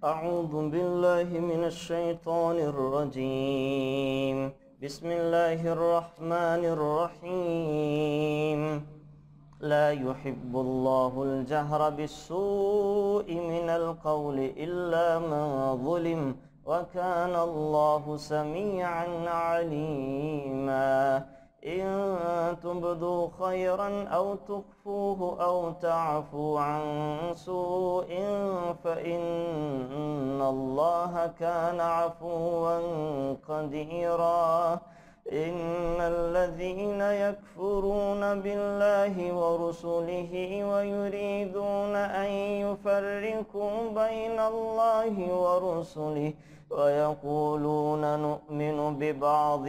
أعوذ بالله من الشيطان الرجيم بسم الله الرحمن الرحيم لا يحب الله الجهر بالسوء من القول إلا من ظلم وكان الله سميعا عليما إن تبدوا خيرا أو تخفوه أو تعفوا عن سوء فإن الله كان عفوا قديرا إن الذين يكفرون بالله ورسله ويريدون أن يفرقوا بين الله ورسله ويقولون نؤمن ببعض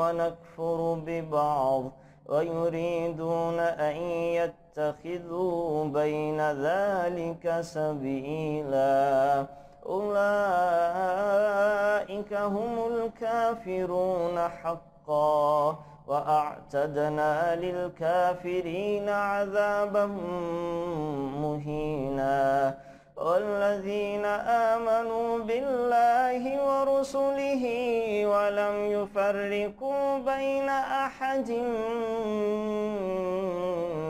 ونكفر ببعض ويريدون أن يتخذوا بين ذلك سبيلاً أولئك هم الكافرون حقا وأعتدنا للكافرين عذابا مهينا والذين آمنوا بالله ورسله ولم يفرقوا بين أحد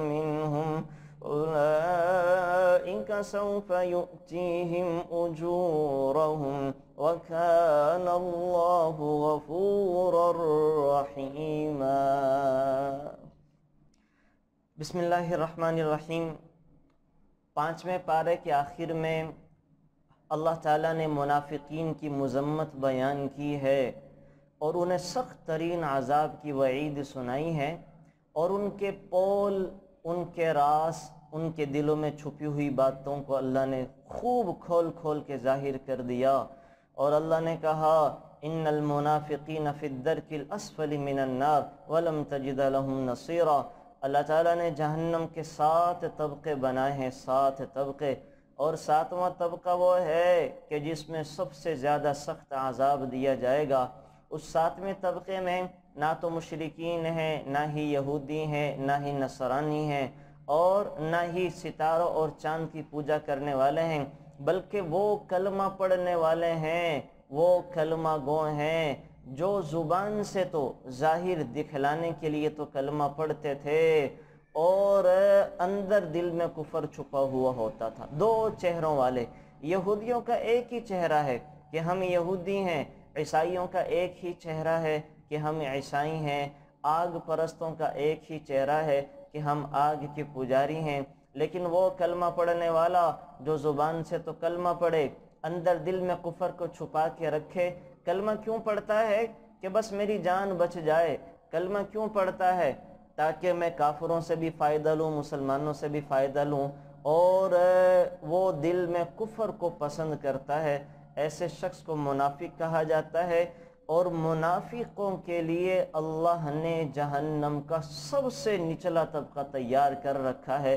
منهم أولئك ذلك سوف يؤتيهم أجورهم وكان الله غفورا رحيما بسم الله الرحمن الرحيم पाँचवें पारे के आखिर में अल्लाह ताला ने मुनाफिकीन की मज़म्मत बयान की है और उन्हें सख्त तरीन आज़ाब की वईद सुनाई है और उनके पोल उनके रास उनके दिलों में छुपी हुई बातों को अल्लाह ने खूब खोल खोल के जाहिर कर दिया और अल्लाह ने कहा इन मुनाफ़िकीन नफ़िदर किल असफली मिनन्नार वलम तजिद नसीरा अल्लाह ताला ने जहन्नम के सात तबके बनाए हैं सात तबके और सातवां तबका वो है कि जिसमें सबसे ज़्यादा सख्त आज़ाब दिया जाएगा उस सातवें तबके में ना तो मशरकिन हैं ना ही यहूदी हैं ना ही नसरानी हैं और ना ही सितारों और चांद की पूजा करने वाले हैं बल्कि वो कलमा पढ़ने वाले हैं वो कलमा गो हैं जो ज़ुबान से तो ज़ाहिर दिखलाने के लिए तो कलमा पढ़ते थे और अंदर दिल में कुफर छुपा हुआ होता था दो चेहरों वाले यहूदियों का एक ही चेहरा है कि हम यहूदी हैं ईसाइयों का एक ही चेहरा है कि हम ईसाई हैं आग परस्तों का एक ही चेहरा है कि हम आग के पुजारी हैं लेकिन वो कलमा पढ़ने वाला जो ज़ुबान से तो कलमा पढ़े अंदर दिल में कुफर को छुपा के रखे कलमा क्यों पढ़ता है कि बस मेरी जान बच जाए कलमा क्यों पढ़ता है ताकि मैं काफरों से भी फ़ायदा लूँ मुसलमानों से भी फ़ायदा लूँ और वो दिल में कुफर को पसंद करता है ऐसे शख्स को मुनाफिक कहा जाता है और मुनाफिकों के लिए अल्लाह ने जहन्नम का सबसे निचला तबका तैयार कर रखा है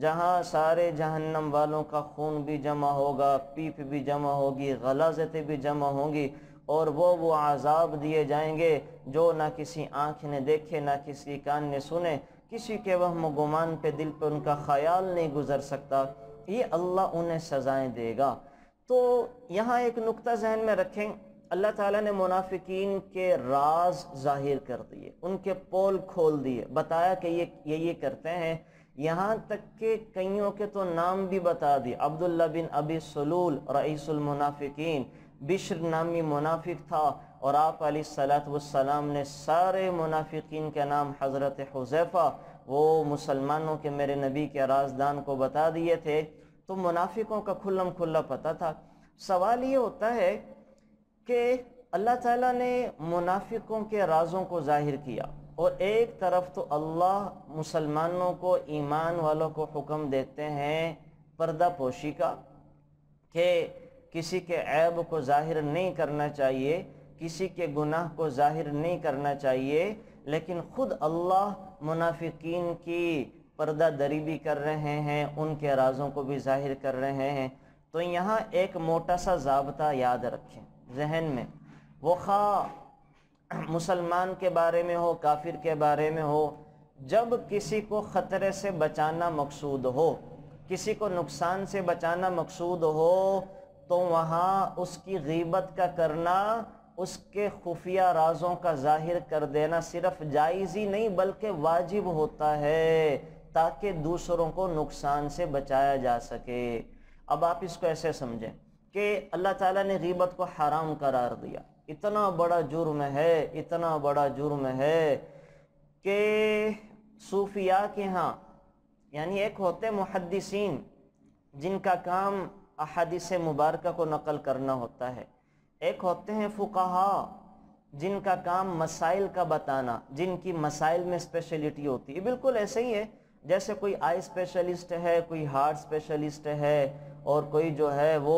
जहाँ सारे जहन्नम वालों का खून भी जमा होगा पीप भी जमा होगी गलाजतें भी जमा होंगी और वो वो आज़ाब दिए जाएंगे जो ना किसी आँख ने देखे ना किसी कान ने सुने किसी के वहम गुमान पे दिल पे उनका ख्याल नहीं गुजर सकता ये अल्लाह उन्हें सज़ाएं देगा तो यहाँ एक नुक्ता जहन में रखें अल्लाह ताला ने मुनाफिकीन के राज जाहिर कर दिए उनके पोल खोल दिए बताया कि ये ये ये करते हैं यहाँ तक के कईयों के तो नाम भी बता दिए अब्दुल्ला बिन अबी सलूल रईसुल मुनाफिकीन बिश्र नामी मुनाफिक था और आप सलाम ने सारे मुनाफिकीन के नाम हज़रत हुजैफ़ा वो मुसलमानों के मेरे नबी के राजदान को बता दिए थे तो मुनाफिकों का खुल्लम खुल्ला पता था सवाल ये होता है कि अल्लाह ताला ने मुनाफिकों के राजों को जाहिर किया और एक तरफ तो अल्लाह मुसलमानों को ईमान वालों को हुक्म देते हैं पर्दा पोशी का कि किसी के ऐब को जाहिर नहीं करना चाहिए किसी के गुनाह को जाहिर नहीं करना चाहिए लेकिन ख़ुद अल्लाह मुनाफिकीन की पर्दा दरी भी कर रहे हैं उनके राजों को भी जाहिर कर रहे हैं तो यहाँ एक मोटा सा जबता याद रखें जहन में वो खा मुसलमान के बारे में हो काफिर के बारे में हो जब किसी को ख़तरे से बचाना मकसूद हो किसी को नुकसान से बचाना मकसूद हो तो वहाँ उसकी गीबत का करना उसके खुफिया राजों का जाहिर कर देना सिर्फ जायज़ ही नहीं बल्कि वाजिब होता है ताकि दूसरों को नुकसान से बचाया जा सके अब आप इसको ऐसे समझें कि अल्लाह ताला ने गीबत को हराम करार दिया इतना बड़ा जुर्म है इतना बड़ा जुर्म है कि सूफिया के यहाँ यानी एक होते मुहदसिन जिनका काम अहादिस मुबारक को नकल करना होता है एक होते हैं फ़ुकाहा जिनका काम मसाइल का बताना जिनकी मसाइल में स्पेशलिटी होती है बिल्कुल ऐसे ही है जैसे कोई आई स्पेशलिस्ट है कोई हार्ट स्पेशलिस्ट है और कोई जो है वो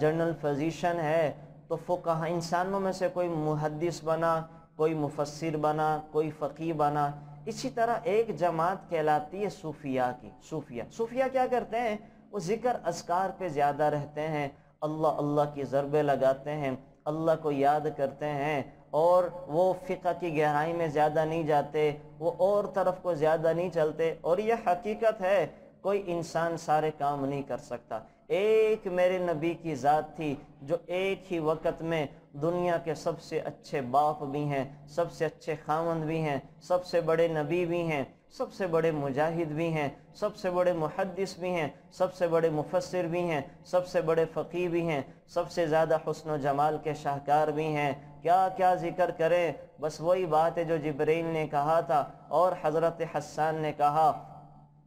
जर्नल फिजिशन है तो कहाँ इंसानों में से कोई मुहदस बना कोई मुफसर बना कोई फ़कीर बना इसी तरह एक जमात कहलाती है सूफिया की सूफिया सूफिया क्या करते हैं वो ज़िक्र असकार पे ज़्यादा रहते हैं अल्लाह अल्लाह की ज़रबे लगाते हैं अल्लाह को याद करते हैं और वो फ़िका की गहराई में ज़्यादा नहीं जाते वो और तरफ को ज़्यादा नहीं चलते और यह हकीकत है कोई इंसान सारे काम नहीं कर सकता एक मेरे नबी की ज़ात थी जो एक ही वक्त में दुनिया के सबसे अच्छे बाप भी हैं सबसे अच्छे खामंद भी हैं सबसे बड़े नबी भी हैं सबसे बड़े मुजाहिद भी हैं सबसे बड़े मुहदस भी हैं सबसे बड़े मुफसर भी हैं सबसे बड़े फ़की भी हैं सबसे ज़्यादा हसन व जमाल के शाहकार भी हैं क्या क्या जिक्र करें बस वही बात है जो जबरील ने कहा था और हज़रत हसान ने कहा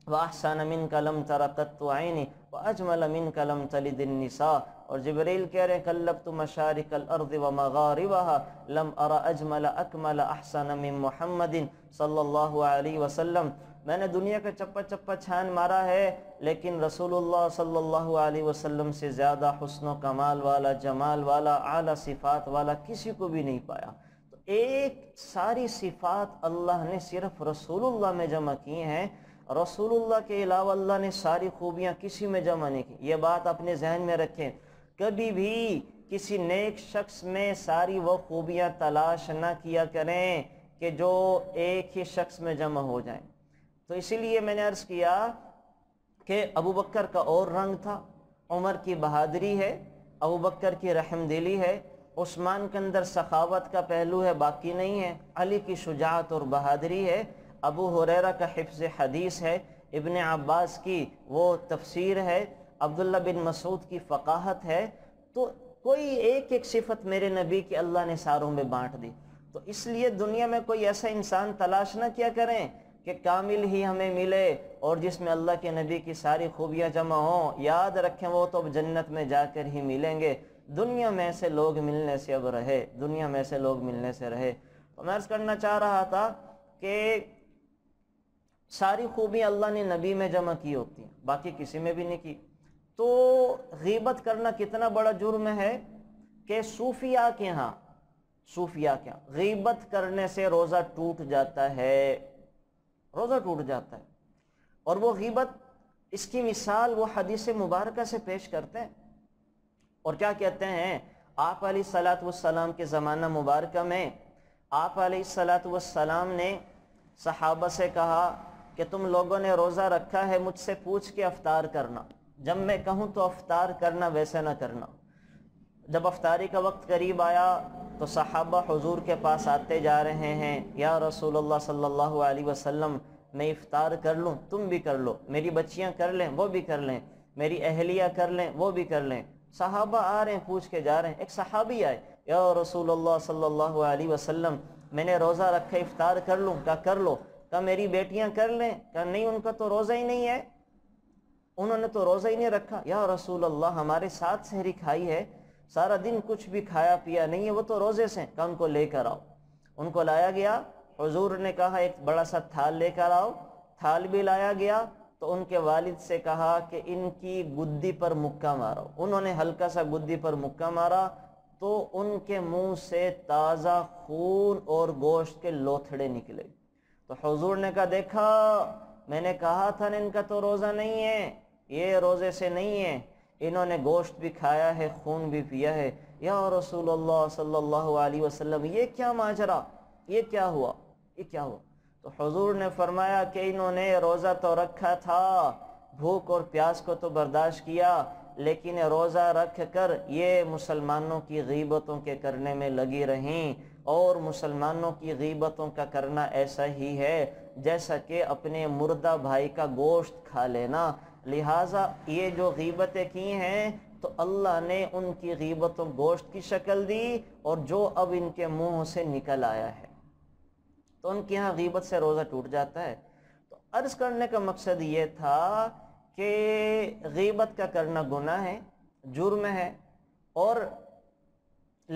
वाह नमिन कलम तरक़त आइनी अजमल मिन कलम तलिदिनसा और जबरील कह रहे हैं कल्लब तो मशारक अर्द व मगारबहा लम अरा अजमल अकमल अहसन मिन मोहम्मदिन सल्लल्लाहु मैंने दुनिया का चप्पा चप्पा छान मारा है लेकिन रसूलुल्लाह सल्लल्लाहु अलैहि वसल्लम से ज़्यादा हसन कमाल वाला जमाल वाला आला सिफात वाला किसी को भी नहीं पाया तो एक सारी सिफात अल्लाह ने सिर्फ रसूलुल्लाह में जमा की हैं रसूलुल्लाह के अलावा अल्लाह ने सारी खूबियाँ किसी में जमा नहीं की ये बात अपने जहन में रखें कभी भी किसी नेक शख्स में सारी वह खूबियाँ तलाश ना किया करें कि जो एक ही शख्स में जमा हो जाए तो इसीलिए मैंने अर्ज़ किया कि अबू बकर का और रंग था उमर की बहादरी है अबू बकर की रहमदिली है उस्मान के अंदर सखावत का पहलू है बाकी नहीं है अली की शुजात और बहादरी है अबू हुरैरा का हिफ्ज हदीस है इबन अब्बास की वो तफसीर है अब्दुल्ला बिन मसूद की फ़काहत है तो कोई एक एक सिफत मेरे नबी की अल्लाह ने सारों में बांट दी तो इसलिए दुनिया में कोई ऐसा इंसान तलाश ना किया करें कि कामिल ही हमें मिले और जिसमें अल्लाह के नबी की सारी खूबियाँ जमा हों याद रखें वो तो अब जन्नत में जाकर ही मिलेंगे दुनिया में से लोग मिलने से अब रहे दुनिया में से लोग मिलने से रहे तो मैं अर्ज़ करना चाह रहा था कि सारी खूबी अल्लाह ने नबी में जमा की होती हैं बाकी किसी में भी नहीं की तो गीबत करना कितना बड़ा जुर्म है कि सूफिया के यहाँ सूफिया के यहाँ गीबत करने से रोज़ा टूट जाता है रोज़ा टूट जाता है और वो गीबत इसकी मिसाल वो हदीस मुबारक से पेश करते हैं और क्या कहते हैं आप सलात वसलाम के ज़माना मुबारक में आप सलात वसलाम ने सहाबा से कहा कि तुम लोगों ने रोज़ा रखा है मुझसे पूछ के अफ्तार करना जब मैं कहूँ तो अफ्तार करना वैसे ना करना जब अफ्तारी का वक्त करीब आया तो सहाबा हुजूर के पास आते जा रहे हैं या रसूल अल्लाह सल्लल्लाहु अलैहि वसल्लम मैं इफ़ार कर लूँ तुम भी कर लो मेरी बच्चियाँ कर लें वो भी कर लें मेरी अहलिया कर लें वो भी कर लें सहाबा आ रहे हैं पूछ के जा रहे हैं एक सहाबी आए या रसूल अल्लाह सल्लल्लाहु अलैहि वसल्लम मैंने रोज़ा रखा इफ़ार कर लूँ क्या कर लो कहा मेरी बेटियां कर लें कहा नहीं उनका तो रोज़ा ही नहीं है उन्होंने तो रोज़ा ही नहीं रखा या रसूल अल्लाह हमारे साथ सहरी खाई है सारा दिन कुछ भी खाया पिया नहीं है वो तो रोज़े से कहा उनको लेकर आओ उनको लाया गया हजूर ने कहा एक बड़ा सा थाल लेकर आओ थाल भी लाया गया तो उनके वालिद से कहा कि इनकी गुद्दी पर मुक्का मारो उन्होंने हल्का सा गुद्दी पर मुक्का मारा तो उनके मुंह से ताज़ा खून और गोश्त के लोथड़े निकले तो हजूर ने कहा देखा मैंने कहा था इनका तो रोज़ा नहीं है ये रोज़े से नहीं है इन्होंने गोश्त भी खाया है खून भी पिया है या रसूल सल्लल्लाहु अलैहि वसल्लम ये क्या माजरा ये क्या हुआ ये क्या हुआ तो हजूर ने फरमाया कि इन्होंने रोज़ा तो रखा था भूख और प्यास को तो बर्दाश्त किया लेकिन रोज़ा रख कर ये मुसलमानों की गीबतों के करने में लगी रहीं और मुसलमानों की गीबतों का करना ऐसा ही है जैसा कि अपने मुर्दा भाई का गोश्त खा लेना लिहाजा ये जो गीबतें की हैं तो अल्लाह ने उनकी गीबतों गोश्त की शक्ल दी और जो अब इनके मुँह से निकल आया है तो उनके यहाँ गीबत से रोज़ा टूट जाता है तो अर्ज़ करने का मकसद ये था कि गीबत का करना गुना है जुर्म है और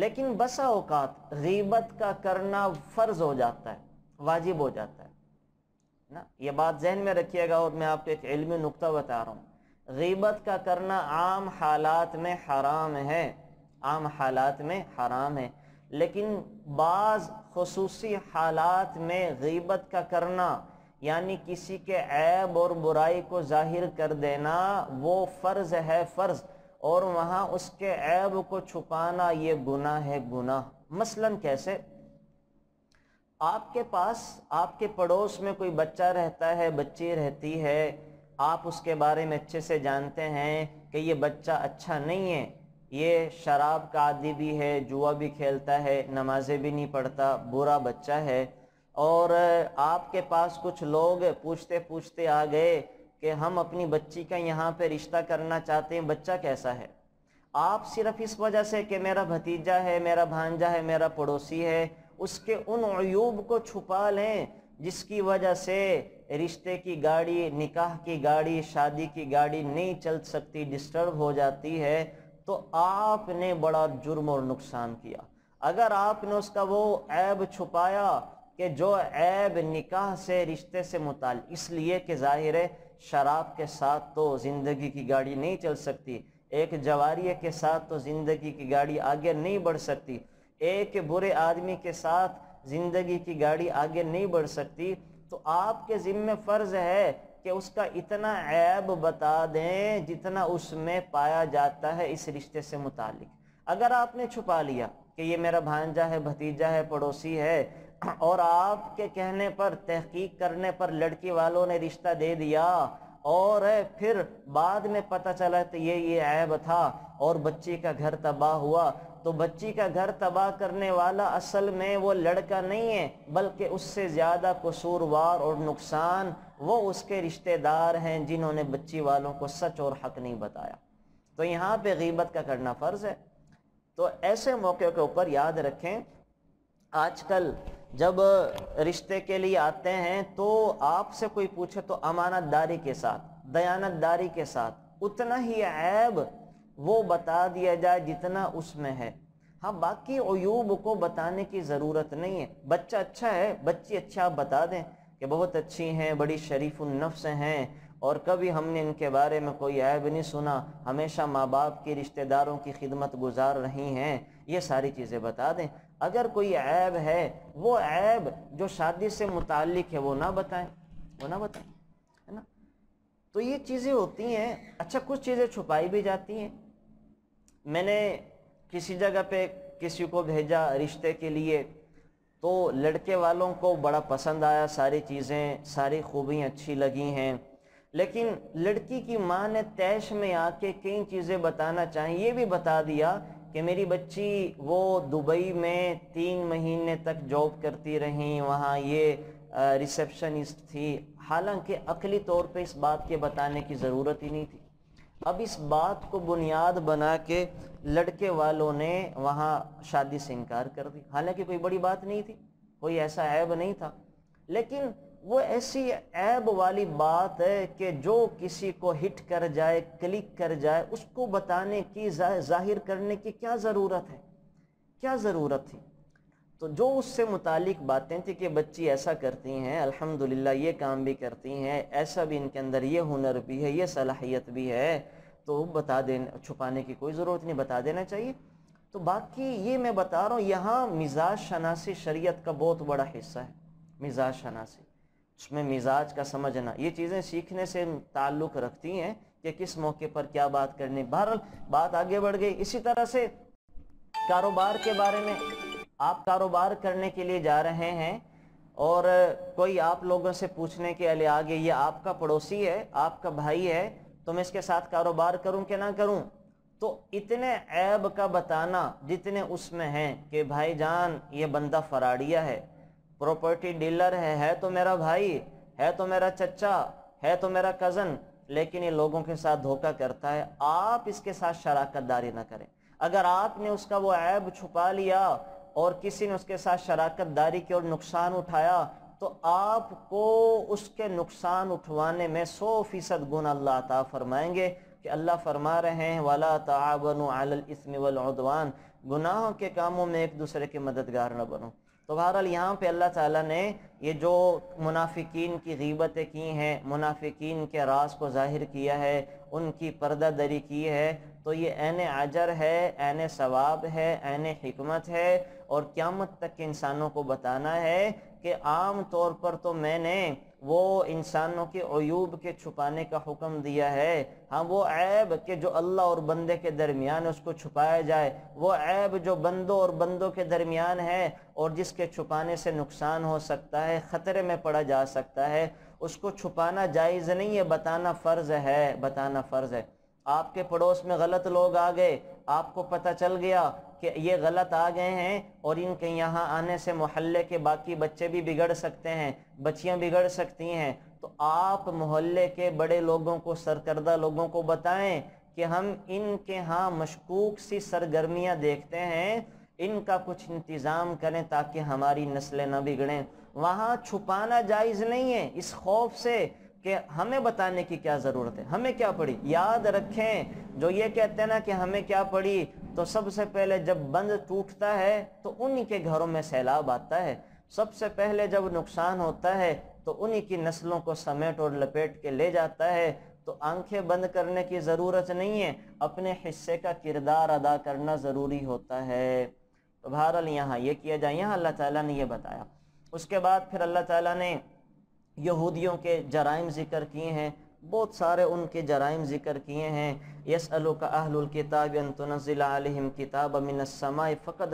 लेकिन बसा औकात गीबत का करना फ़र्ज हो जाता है वाजिब हो जाता है ना ये बात जहन में रखिएगा और मैं आपको एक इलमी नुकता बता रहा हूँ गीबत का करना आम हालात में हराम है आम हालात में हराम है लेकिन बाज़ खसूसी हालात में गीबत का करना यानी किसी के ऐब और बुराई को जाहिर कर देना वो फ़र्ज़ है फ़र्ज़ और वहाँ उसके ऐब को छुपाना ये गुना है गुना मसलन कैसे आपके पास आपके पड़ोस में कोई बच्चा रहता है बच्ची रहती है आप उसके बारे में अच्छे से जानते हैं कि ये बच्चा अच्छा नहीं है ये शराब का आदि भी है जुआ भी खेलता है नमाजें भी नहीं पढ़ता बुरा बच्चा है और आपके पास कुछ लोग पूछते पूछते आ गए कि हम अपनी बच्ची का यहाँ पे रिश्ता करना चाहते हैं बच्चा कैसा है आप सिर्फ इस वजह से कि मेरा भतीजा है मेरा भांजा है मेरा पड़ोसी है उसके उन अयूब को छुपा लें जिसकी वजह से रिश्ते की गाड़ी निकाह की गाड़ी शादी की गाड़ी नहीं चल सकती डिस्टर्ब हो जाती है तो आपने बड़ा जुर्म और नुकसान किया अगर आपने उसका वो ऐब छुपाया कि जो ऐब निकाह से रिश्ते से मुताल इसलिए कि जाहिर है शराब के साथ तो ज़िंदगी की गाड़ी नहीं चल सकती एक जवारी के साथ तो ज़िंदगी की गाड़ी आगे नहीं बढ़ सकती एक बुरे आदमी के साथ ज़िंदगी की गाड़ी आगे नहीं बढ़ सकती तो आपके ज़िम्मे फ़र्ज़ है कि उसका इतना ऐब बता दें जितना उसमें पाया जाता है इस रिश्ते से मुतालिक अगर आपने छुपा लिया कि ये मेरा भांजा है भतीजा है पड़ोसी है और आपके कहने पर तहकीक करने पर लड़की वालों ने रिश्ता दे दिया और फिर बाद में पता चला तो ये ये ऐब था और बच्ची का घर तबाह हुआ तो बच्ची का घर तबाह करने वाला असल में वो लड़का नहीं है बल्कि उससे ज़्यादा कसूरवार और नुकसान वो उसके रिश्तेदार हैं जिन्होंने बच्ची वालों को सच और हक नहीं बताया तो यहाँ पे गीबत का करना फ़र्ज़ है तो ऐसे मौके के ऊपर याद रखें आजकल जब रिश्ते के लिए आते हैं तो आपसे कोई पूछे तो अमानतदारी के साथ दयानतदारी के साथ उतना ही ऐब वो बता दिया जाए जितना उसमें है हाँ बाकी अयूब को बताने की ज़रूरत नहीं है बच्चा अच्छा है बच्ची अच्छा आप बता दें कि बहुत अच्छी हैं बड़ी शरीफुलनफ्स हैं और कभी हमने इनके बारे में कोई ऐब नहीं सुना हमेशा माँ बाप की रिश्तेदारों की खिदमत गुजार रही हैं ये सारी चीज़ें बता दें अगर कोई ऐब है वो ऐब जो शादी से मुतालिक है वो ना बताएं वो ना बताएं है ना तो ये चीज़ें होती हैं अच्छा कुछ चीज़ें छुपाई भी जाती हैं मैंने किसी जगह पे किसी को भेजा रिश्ते के लिए तो लड़के वालों को बड़ा पसंद आया सारी चीज़ें सारी खूबी अच्छी लगी हैं लेकिन लड़की की माँ ने तैश में आके कई चीज़ें बताना चाहें ये भी बता दिया कि मेरी बच्ची वो दुबई में तीन महीने तक जॉब करती रहीं वहाँ ये रिसेप्शनिस्ट थी हालांकि अकली तौर पे इस बात के बताने की ज़रूरत ही नहीं थी अब इस बात को बुनियाद बना के लड़के वालों ने वहाँ शादी से इनकार कर दी हालांकि कोई बड़ी बात नहीं थी कोई ऐसा ऐब नहीं था लेकिन वो ऐसी ऐब वाली बात है कि जो किसी को हिट कर जाए क्लिक कर जाए उसको बताने की जाहिर करने की क्या ज़रूरत है क्या ज़रूरत थी तो जो उससे मुतालिक बातें थी कि बच्ची ऐसा करती हैं अल्हम्दुलिल्लाह ये काम भी करती हैं ऐसा भी इनके अंदर ये हुनर भी है ये सलाहियत भी है तो बता देना छुपाने की कोई ज़रूरत नहीं बता देना चाहिए तो बाकी ये मैं बता रहा हूँ यहाँ मिजाज शनासी शरीयत का बहुत बड़ा हिस्सा है मिजाज शनासी उसमें मिजाज का समझना ये चीज़ें सीखने से ताल्लुक़ रखती हैं कि किस मौके पर क्या बात करनी बहरहाल बात आगे बढ़ गई इसी तरह से कारोबार के बारे में आप कारोबार करने के लिए जा रहे हैं और कोई आप लोगों से पूछने के लिए आगे ये आपका पड़ोसी है आपका भाई है तो मैं इसके साथ कारोबार करूं कि ना करूं तो इतने ऐब का बताना जितने उसमें हैं कि भाई जान ये बंदा फराडिया है प्रॉपर्टी डीलर है है तो मेरा भाई है तो मेरा चचा है तो मेरा कज़न लेकिन ये लोगों के साथ धोखा करता है आप इसके साथ शराकत दारी ना करें अगर आपने उसका वो ऐब छुपा लिया और किसी ने उसके साथ शराकत दारी की और नुकसान उठाया तो आपको उसके नुकसान उठवाने में सौ फीसद गुण अल्लाह ता फरमाएंगे कि अल्लाह फरमा रहे हैं वाला तावन इसम वलउदवान गुनाहों के कामों में एक दूसरे के मददगार न बनो तो बहरहाल यहाँ पे अल्लाह ताला ने ये जो मुनाफिकीन की गीबतें की हैं मुनाफिकीन के रास को जाहिर किया है उनकी पर्दा दरी की है तो ये ऐन अजर है ऐन सवाब है ऐन हमत है और क़्यामत तक के इंसानों को बताना है कि आम तौर पर तो मैंने वो इंसानों के अयूब के छुपाने का हुक्म दिया है हाँ वो ऐब के जो अल्लाह और बंदे के दरमियान उसको छुपाया जाए वो ऐब जो बंदों और बंदों के दरमियान है और जिसके छुपाने से नुकसान हो सकता है ख़तरे में पड़ा जा सकता है उसको छुपाना जायज़ नहीं है बताना फ़र्ज़ है बताना फ़र्ज़ है आपके पड़ोस में गलत लोग आ गए आपको पता चल गया कि ये गलत आ गए हैं और इनके यहाँ आने से मोहल्ले के बाकी बच्चे भी बिगड़ सकते हैं बच्चियाँ बिगड़ सकती हैं तो आप मोहल्ले के बड़े लोगों को सरकर्दा लोगों को बताएं कि हम इनके यहाँ मशकूक सी सरगर्मियाँ देखते हैं इनका कुछ इंतज़ाम करें ताकि हमारी नस्लें ना बिगड़ें वहाँ छुपाना जायज़ नहीं है इस खौफ से कि हमें बताने की क्या ज़रूरत है हमें क्या पड़ी याद रखें जो ये कहते हैं ना कि हमें क्या पड़ी तो सबसे पहले जब बंद टूटता है तो उन्हीं के घरों में सैलाब आता है सबसे पहले जब नुकसान होता है तो उन्हीं की नस्लों को समेट और लपेट के ले जाता है तो आंखें बंद करने की ज़रूरत नहीं है अपने हिस्से का किरदार अदा करना ज़रूरी होता है तो बहरहाल यहाँ ये किया जाए यहाँ अल्लाह ताला ने ये बताया उसके बाद फिर अल्लाह ताला ने यहूदियों के जराइम ज़िक्र किए हैं बहुत सारे उनके जराइम ज़िक्र किए हैं यस का अहल किताब तनज़िलम किताब मिनसमाय फ़कद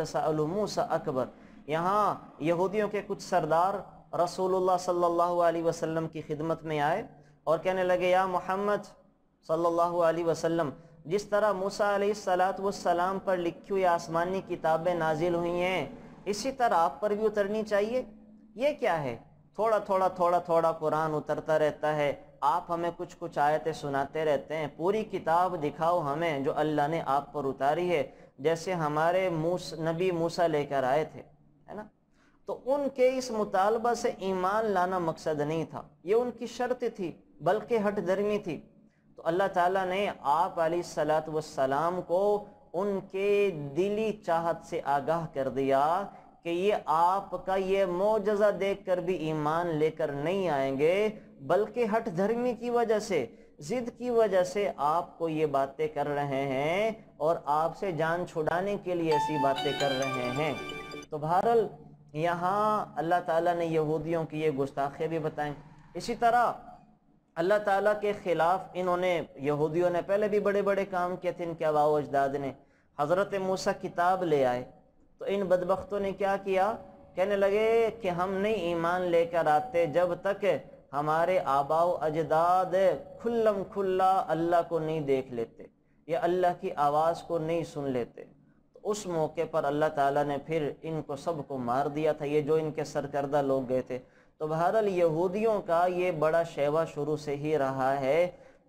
अकबर यहाँ यहूदियों के कुछ सरदार रसूल सल्ला वसम की खिदमत में आए और कहने लगे या मोहम्मद सल्ला वसम जिस तरह मूसा सलात वसलाम पर लिखी हुई आसमानी किताबें नाजिल हुई हैं इसी तरह आप पर भी उतरनी चाहिए ये क्या है थोड़ा थोड़ा थोड़ा थोड़ा कुरान उतरता रहता है आप हमें कुछ कुछ आयतें सुनाते रहते हैं पूरी किताब दिखाओ हमें जो अल्लाह ने आप पर उतारी है जैसे हमारे मूस नबी मूसा लेकर आए थे है ना तो उनके इस मुतालबा से ईमान लाना मकसद नहीं था ये उनकी शर्त थी बल्कि हट धर्मी थी तो अल्लाह ताला ने आप सलात वसलाम को उनके दिली चाहत से आगाह कर दिया कि ये आपका ये मोजा देखकर भी ईमान लेकर नहीं आएंगे बल्कि हट धर्मी की वजह से जिद की वजह से आपको ये बातें कर रहे हैं और आपसे जान छुड़ाने के लिए ऐसी बातें कर रहे हैं तो बहरल यहाँ अल्लाह ताला ने यहूदियों की ये गुस्ताखे भी बताएं इसी तरह अल्लाह ताला के ख़िलाफ़ इन्होंने यहूदियों ने पहले भी बड़े बड़े काम किए थे इनके अबाव अजदाद ने हज़रत मूसा किताब ले आए तो इन बदबख्तों ने क्या किया कहने लगे कि हम नहीं ईमान लेकर आते जब तक हमारे आबाओ अजदाद खुल्लम खुल्ला अल्लाह को नहीं देख लेते या अल्लाह की आवाज़ को नहीं सुन लेते तो उस मौके पर अल्लाह ताला ने फिर इनको सबको मार दिया था ये जो इनके सरकर्दा लोग गए थे तो बहरहाल यहूदियों का ये बड़ा शेवा शुरू से ही रहा है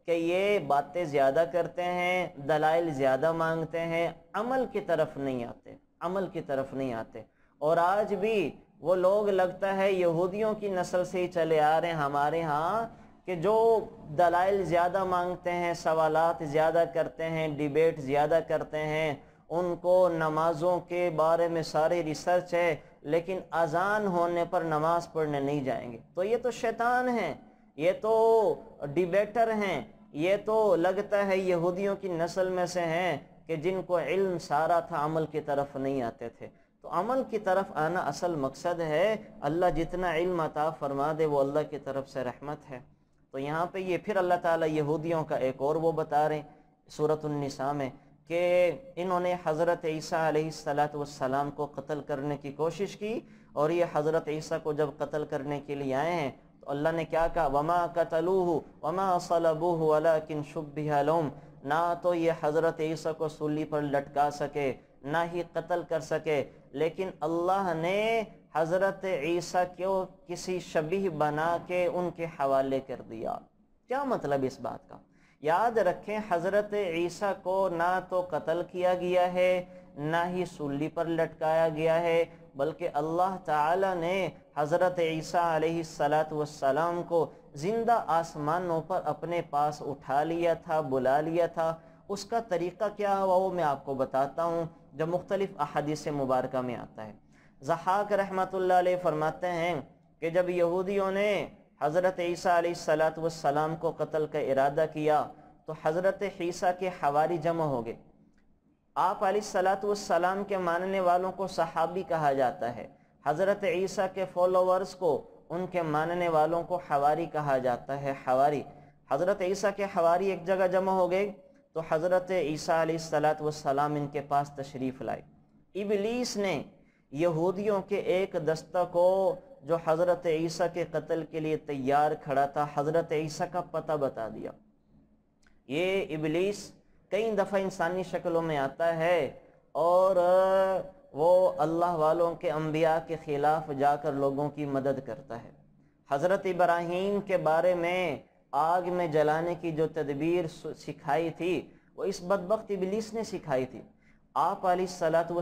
कि ये बातें ज़्यादा करते हैं दलाइल ज़्यादा मांगते हैं अमल की तरफ नहीं आते अमल की तरफ नहीं आते और आज भी वो लोग लगता है यहूदियों की नस्ल से ही चले आ रहे हैं हमारे यहाँ कि जो दलाइल ज़्यादा मांगते हैं सवालात ज़्यादा करते हैं डिबेट ज़्यादा करते हैं उनको नमाज़ों के बारे में सारी रिसर्च है लेकिन अजान होने पर नमाज़ पढ़ने नहीं जाएंगे तो ये तो शैतान हैं ये तो डिबेटर हैं ये तो लगता है यहूदियों की नस्ल में से हैं कि जिनको इल्म सारा था अमल की तरफ नहीं आते थे तो अमल की तरफ आना असल मकसद है अल्लाह जितना इल्म अता फरमा दे वो अल्लाह की तरफ से रहमत है तो यहाँ पे ये फिर अल्लाह ताला यहूदियों का एक और वो बता रहे सूरत उन्निसा में कि इन्होंने हज़रत ईसा सलाम को कत्ल करने की कोशिश की और ये हज़रत ईसा को जब कत्ल करने के लिए आए हैं तो अल्लाह ने क्या कहा वमा कतलूह वमा सलबूह वाला किन शुभ ना तो ये हज़रत ईसा को सूली पर लटका सके ना ही कत्ल कर सके लेकिन अल्लाह ने हज़रत ईसा को किसी शबी बना के उनके हवाले कर दिया क्या मतलब इस बात का याद रखें हज़रत ईसा को ना तो कत्ल किया गया है ना ही सुल्ली पर लटकाया गया है बल्कि अल्लाह ताला ने हज़रत ईसा सलाम को ज़िंदा आसमानों पर अपने पास उठा लिया था बुला लिया था उसका तरीक़ा क्या हुआ वो मैं आपको बताता हूँ जो मुख्तलिफ़ अहादीस मुबारक में आता है जहाक रहमत फरमाते हैं कि जब यहूदियों ने हज़रत ईसा सलाम को कत्ल का इरादा किया तो हज़रत ईसा के हवारी जमा हो गए आप सलाम के मानने वालों को सहाबी कहा जाता है हज़रत ईसा के फॉलोअर्स को उनके मानने वालों को हवारी कहा जाता है हवारी हज़रत ईसा के हवारी एक जगह जमा हो गए तो हज़रत ईसा सलाम इनके पास तशरीफ़ लाए इबलीस ने यहूदियों के एक दस्ता को जो हज़रत ईसा के कत्ल के लिए तैयार खड़ा था हज़रत ईसा का पता बता दिया ये इबलीस कई दफ़ा इंसानी शक्लों में आता है और वो अल्लाह वालों के अम्बिया के ख़िलाफ़ जाकर लोगों की मदद करता है हज़रत इब्राहीम के बारे में आग में जलाने की जो तदबीर सिखाई थी वो इस बदबक इबलीस ने सिखाई थी आप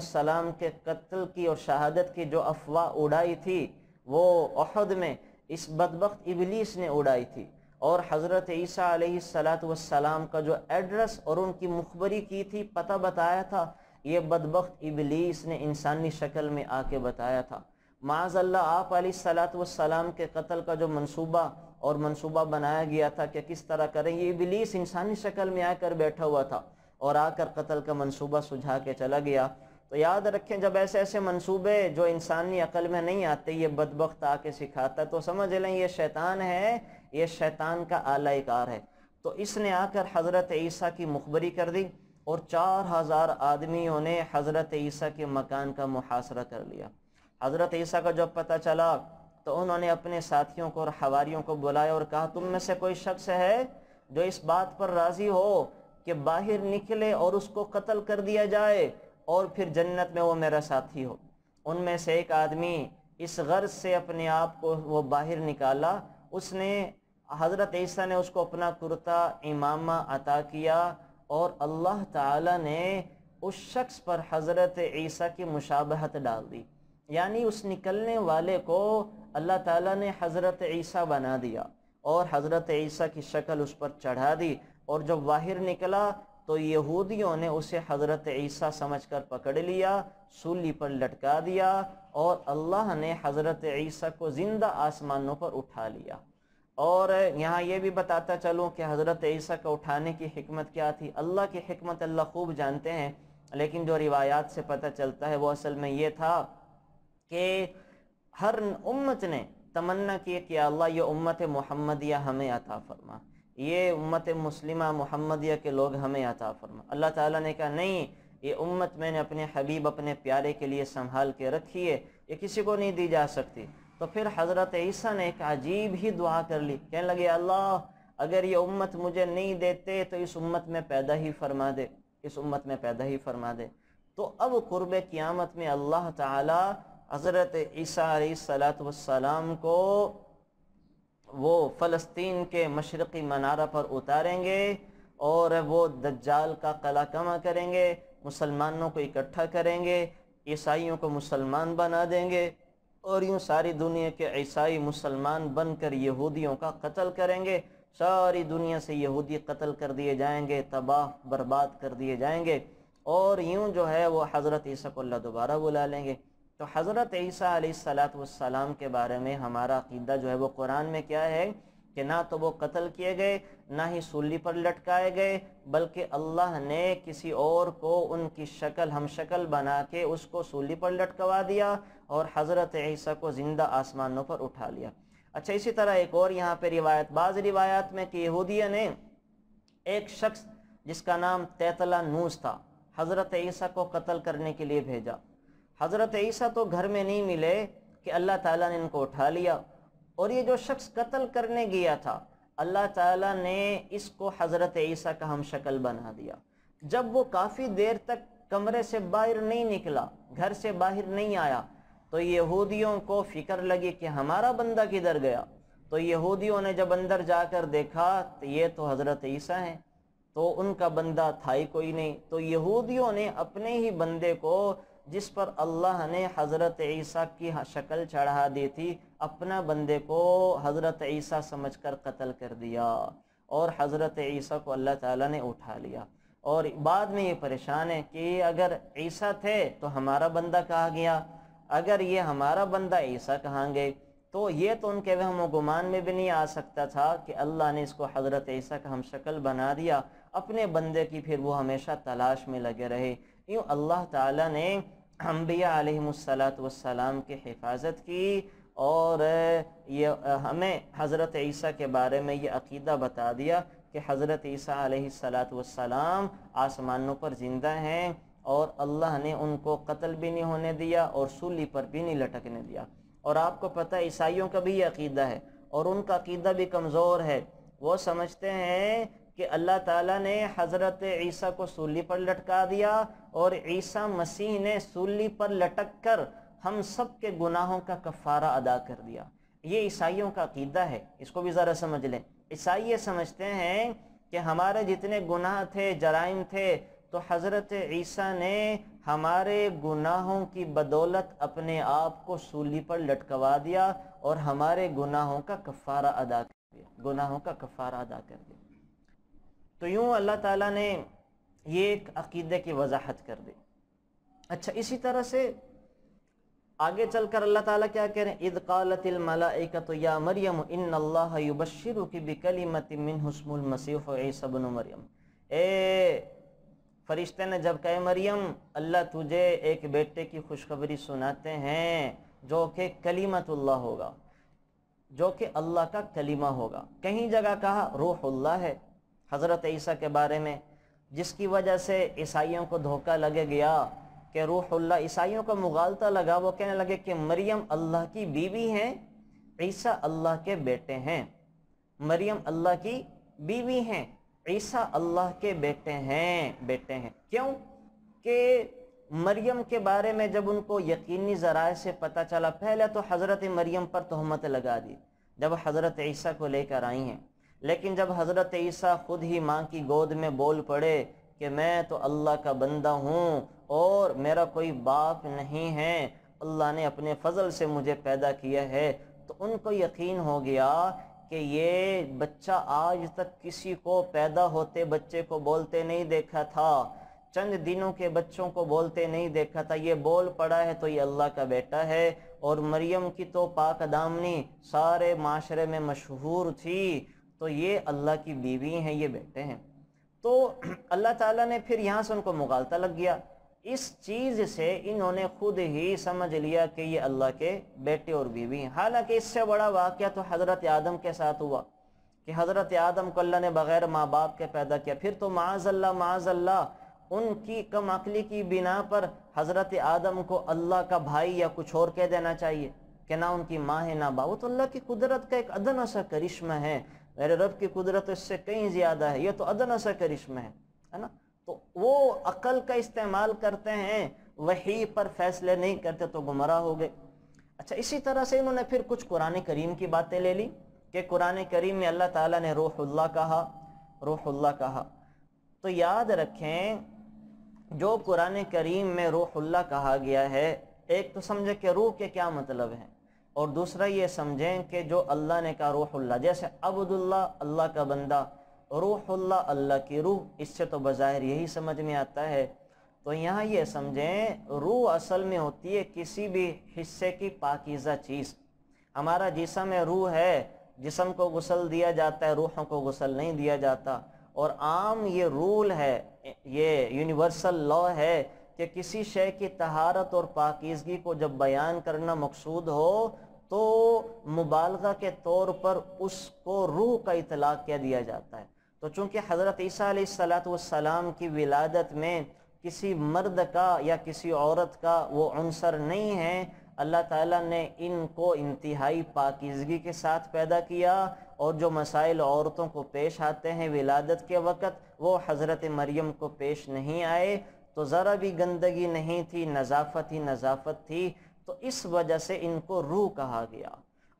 सलाम के कत्ल की और शहादत की जो अफवाह उड़ाई थी वो अहद में इस बदबक इबलीस ने उड़ाई थी और हज़रत ईसा सलाम का जो एड्रेस और उनकी मुखबरी की थी पता बताया था ये बदबख्त इबलीस ने इंसानी शक्ल में आके बताया था माजल्ला आप सलाम के कत्ल का जो मनसूबा और मनसूबा बनाया गया था कि किस तरह करें ये इबलीस इंसानी शक्ल में आकर बैठा हुआ था और आकर कत्ल का मनसूबा सुझा के चला गया तो याद रखें जब ऐसे ऐसे मनसूबे जो इंसानी अकल में नहीं आते ये बदबख्त आके सिखाता तो समझ लें ये शैतान है ये शैतान का कार है तो इसने आकर हज़रत ईसा की मुखबरी कर दी और चार हज़ार आदमियों ने हज़रत ईसा के मकान का मुहासरा कर लिया हज़रत ईसा का जब पता चला तो उन्होंने अपने साथियों को और हवारीयों को बुलाया और कहा तुम में से कोई शख्स है जो इस बात पर राज़ी हो कि बाहर निकले और उसको कत्ल कर दिया जाए और फिर जन्नत में वो मेरा साथी हो उनमें से एक आदमी इस गर्ज से अपने आप को वो बाहर निकाला उसने हज़रत ईसा ने उसको अपना कुर्ता इमामा अता किया और अल्लाह ताला ने उस शख्स पर हज़रत ईसा की मुशाबहत डाल दी यानी उस निकलने वाले को अल्लाह ताला ने हज़रत ईसा बना दिया और हज़रत ईसा की शक्ल उस पर चढ़ा दी और जब बाहर निकला तो यहूदियों ने उसे हज़रत ईसा समझकर पकड़ लिया सूली पर लटका दिया और अल्लाह ने हज़रत ईसा को ज़िंदा आसमानों पर उठा लिया और यहाँ ये भी बताता चलूँ कि हज़रत ईसा को उठाने की हमत क्या थी अल्लाह की हमत अल्लाह खूब जानते हैं लेकिन जो रिवायात से पता चलता है वो असल में ये था कि हर उम्मत ने तमन्ना की कि अल्लाह ये उम्मत मोहम्मदिया हमें अता फरमा ये उम्मत मुस्लिम मोहम्मदिया के लोग हमें अता फरमा अल्लाह ताला ने कहा नहीं ये उम्मत मैंने अपने हबीब अपने प्यारे के लिए संभाल के रखी है ये किसी को नहीं दी जा सकती तो फिर हज़रत ईसा ने एक अजीब ही दुआ कर ली कहने लगे अल्लाह अगर ये उम्मत मुझे नहीं देते तो इस उम्मत में पैदा ही फरमा दे इस उम्मत में पैदा ही फरमा दे तो अब कुर्ब क़ियामत में अल्लाह ताला हज़रत ईसा सलाम को वो फ़लस्तीन के मशरक़ी मनारा पर उतारेंगे और वो दज्जाल का कला कमा करेंगे मुसलमानों को इकट्ठा करेंगे ईसाइयों को मुसलमान बना देंगे और यूँ सारी दुनिया के ईसाई मुसलमान बनकर यहूदियों का कत्ल करेंगे सारी दुनिया से यहूदी कत्ल कर दिए जाएंगे तबाह बर्बाद कर दिए जाएंगे और यूँ जो है वो हज़रत ईसा को अल्लाह दोबारा बुला लेंगे तो हज़रत ईसा सलात के बारे में हमारा अकीदा जो है वो कुरान में क्या है कि ना तो वो कत्ल किए गए ना ही सूली पर लटकाए गए बल्कि अल्लाह ने किसी और को उनकी शक्ल हम शक्ल बना के उसको सूली पर लटकवा दिया और हज़रत ईसा को ज़िंदा आसमानों पर उठा लिया अच्छा इसी तरह एक और यहाँ पर रिवायत बाज़ रिवायात में कि यहूदिया ने एक शख्स जिसका नाम तैतला नूस था हज़रत ईसा को कत्ल करने के लिए भेजा हज़रत ईसा तो घर में नहीं मिले कि अल्लाह ताला ने इनको उठा लिया और ये जो शख्स कत्ल करने गया था अल्लाह ताला ने इसको हज़रत ईसा का हम शक्ल बना दिया जब वो काफ़ी देर तक कमरे से बाहर नहीं निकला घर से बाहर नहीं आया तो यहूदियों को फिक्र लगी कि हमारा बंदा किधर गया तो यहूदियों ने जब अंदर जाकर देखा तो ये तो हज़रत ईसा हैं तो उनका बंदा था ही कोई नहीं तो यहूदियों ने अपने ही बंदे को जिस पर अल्लाह ने हज़रत ईसा की शक्ल चढ़ा दी थी अपना बंदे को हज़रत ईसा समझकर कत्ल कर दिया और हज़रत ईसा को अल्लाह ताला ने उठा लिया और बाद में ये परेशान है कि अगर ईसा थे तो हमारा बंदा कहा गया अगर ये हमारा बंदा ईसा कहेंगे तो ये तो उनके वहम गुमान में भी नहीं आ सकता था कि अल्लाह ने इसको हज़रत ईसा का हम शक्ल बना दिया अपने बंदे की फिर वो हमेशा तलाश में लगे रहे यूँ अल्लाह ताला ने अम्बिया वसलाम की हिफाजत की और ये हमें हज़रत ईसा के बारे में ये अकीदा बता दिया कि हज़रत ईसा वसलाम आसमानों पर ज़िंदा हैं और अल्लाह ने उनको कत्ल भी नहीं होने दिया और सूली पर भी नहीं लटकने दिया और आपको पता है ईसाइयों का भी ये अकीदा है और उनका अकीदा भी कमज़ोर है वो समझते हैं कि अल्लाह ताला ने हज़रत ईसा को सूली पर लटका दिया और ईसा मसीह ने सूली पर लटक कर हम सब के गुनाहों का कफ़ारा अदा कर दिया ये ईसाइयों का अकीदा है इसको भी ज़रा समझ लें ईसाई ये समझते हैं कि हमारे जितने गुनाह थे जराइम थे तो हज़रत ईसा ने हमारे गुनाहों की बदौलत अपने आप को सूली पर लटकवा दिया और हमारे गुनाहों का कफ़ारा अदा कर दिया गुनाहों का कफ़ारा अदा कर दिया तो यूँ अल्लाह ताला ने ये एक अकीदे की वजाहत कर दी अच्छा इसी तरह से आगे चल कर अल्लाह ताला क्या कह रहे हैं ईद तो या मरियम इन अल्लाह युबशर की बिकलीमत मिन हसमुल मसीफ़ ईसबन मरियम ए फरिश्ते ने जब कहे मरियम अल्लाह तुझे एक बेटे की खुशखबरी सुनाते हैं जो कि कलीमतुल्लाह होगा जो कि अल्लाह का कलीमा होगा कहीं जगह कहा रूहुल्ला है हज़रत ईसा के बारे में जिसकी वजह से ईसाइयों को धोखा लगे गया कि रूहल्ला ईसाइयों को मुगालता लगा वो कहने लगे कि मरियम अल्लाह की बीवी हैं ईसा अल्लाह के बेटे हैं मरियम अल्लाह की बीवी हैं ईसा अल्लाह के बेटे हैं बेटे हैं क्यों कि मरियम के बारे में जब उनको यकीनी ज़राए से पता चला पहले तो हज़रत मरियम पर तहमत लगा दी जब हज़रत ईसा को लेकर आई हैं लेकिन जब हज़रत ईसा खुद ही माँ की गोद में बोल पड़े कि मैं तो अल्लाह का बंदा हूँ और मेरा कोई बाप नहीं है अल्लाह ने अपने फजल से मुझे पैदा किया है तो उनको यकीन हो गया कि ये बच्चा आज तक किसी को पैदा होते बच्चे को बोलते नहीं देखा था चंद दिनों के बच्चों को बोलते नहीं देखा था ये बोल पड़ा है तो ये अल्लाह का बेटा है और मरियम की तो दामनी सारे माशरे में मशहूर थी तो ये अल्लाह की बीवी हैं ये बेटे हैं तो अल्लाह ताला ने फिर यहाँ से उनको मुगालता लग गया इस चीज़ से इन्होंने खुद ही समझ लिया कि ये अल्लाह के बेटे और बीवी हैं हालांकि इससे बड़ा वाक़ तो हज़रत आदम के साथ हुआ कि हज़रत आदम को अल्लाह ने बग़ैर माँ बाप के पैदा किया फिर तो माजल्ला माजल्ला उनकी कम अकली की बिना पर हज़रत आदम को अल्लाह का भाई या कुछ और कह देना चाहिए कि ना उनकी माँ है ना बाबू तो अल्लाह की कुदरत का एक अदन सा करिश्मा है मेरे रब की कुदरत इससे कहीं ज़्यादा है ये तो अदन सा करिश्मा है है ना तो वो अकल का इस्तेमाल करते हैं वही पर फैसले नहीं करते तो गुमराह हो गए अच्छा इसी तरह से इन्होंने फिर कुछ कुरान करीम की बातें ले ली कि कुरान करीम में अल्लाह ताला ने रूहुल्ला कहा रूहुल्ला कहा तो याद रखें जो कुरान करीम में रूहुल्ला कहा गया है एक तो समझे कि रूह के क्या मतलब है और दूसरा ये समझें कि जो अल्लाह ने कहा रूहुल्ला जैसे अब्दुल्ला अल्लाह का बंदा रूहुल्ला अल्लाह की रूह इससे तो बज़ाहिर यही समझ में आता है तो यहाँ ये समझें रूह असल में होती है किसी भी हिस्से की पाकिज़ा चीज़ हमारा जिसम रूह है जिसम को गसल दिया जाता है रूहों को गसल नहीं दिया जाता और आम ये रूल है ये यूनिवर्सल लॉ है कि किसी शय की तहारत और पाकिजगी को जब बयान करना मकसूद हो तो मुबालगा के तौर पर उसको रूह का इतलाक़ क्या दिया जाता है तो चूँकि हज़रत ईसीम की विलादत में किसी मर्द का या किसी औरत का वो अनसर नहीं है अल्लाह ताला ने इनको इंतहाई पाकिजगी के साथ पैदा किया और जो मसाइल औरतों को पेश आते हैं विलादत के वक़्त वो हज़रत मरियम को पेश नहीं आए तो ज़रा भी गंदगी नहीं थी नज़ाफत ही नज़ाफत थी तो इस वजह से इनको रूह कहा गया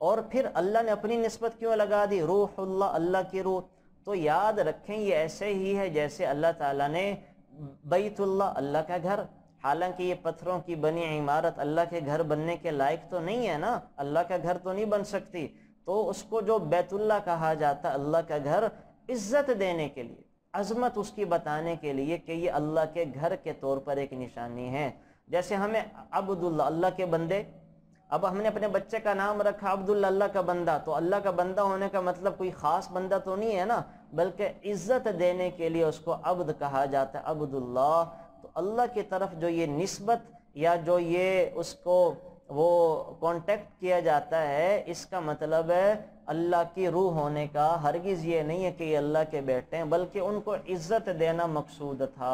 और फिर अल्लाह ने अपनी नस्बत क्यों लगा दी रूहल्ला अल्लाह की रूह तो याद रखें ये ऐसे ही है जैसे अल्लाह ताला ने बैतुल्ला अल्लाह का घर हालांकि ये पत्थरों की बनी इमारत अल्लाह के घर बनने के लायक तो नहीं है ना अल्लाह का घर तो नहीं बन सकती तो उसको जो बैतुल्ला कहा जाता अल्लाह का घर इज्जत देने के लिए अजमत उसकी बताने के लिए कि ये अल्लाह के घर के तौर पर एक निशानी है जैसे हमें अब्दुल्ला अल्लाह के बंदे अब हमने अपने बच्चे का नाम रखा अब्दुल्ला अल्लाह का बंदा तो अल्लाह का बंदा होने का मतलब कोई ख़ास बंदा तो नहीं है ना बल्कि इज़्ज़त देने के लिए उसको अब्द कहा जाता है अब्दुल्ला तो अल्लाह की तरफ जो ये नस्बत या जो ये उसको वो कांटेक्ट किया जाता है इसका मतलब है अल्लाह की रूह होने का हरगिज़ ये नहीं है कि ये अल्लाह के बेटे हैं बल्कि उनको इज़्ज़त देना मकसूद था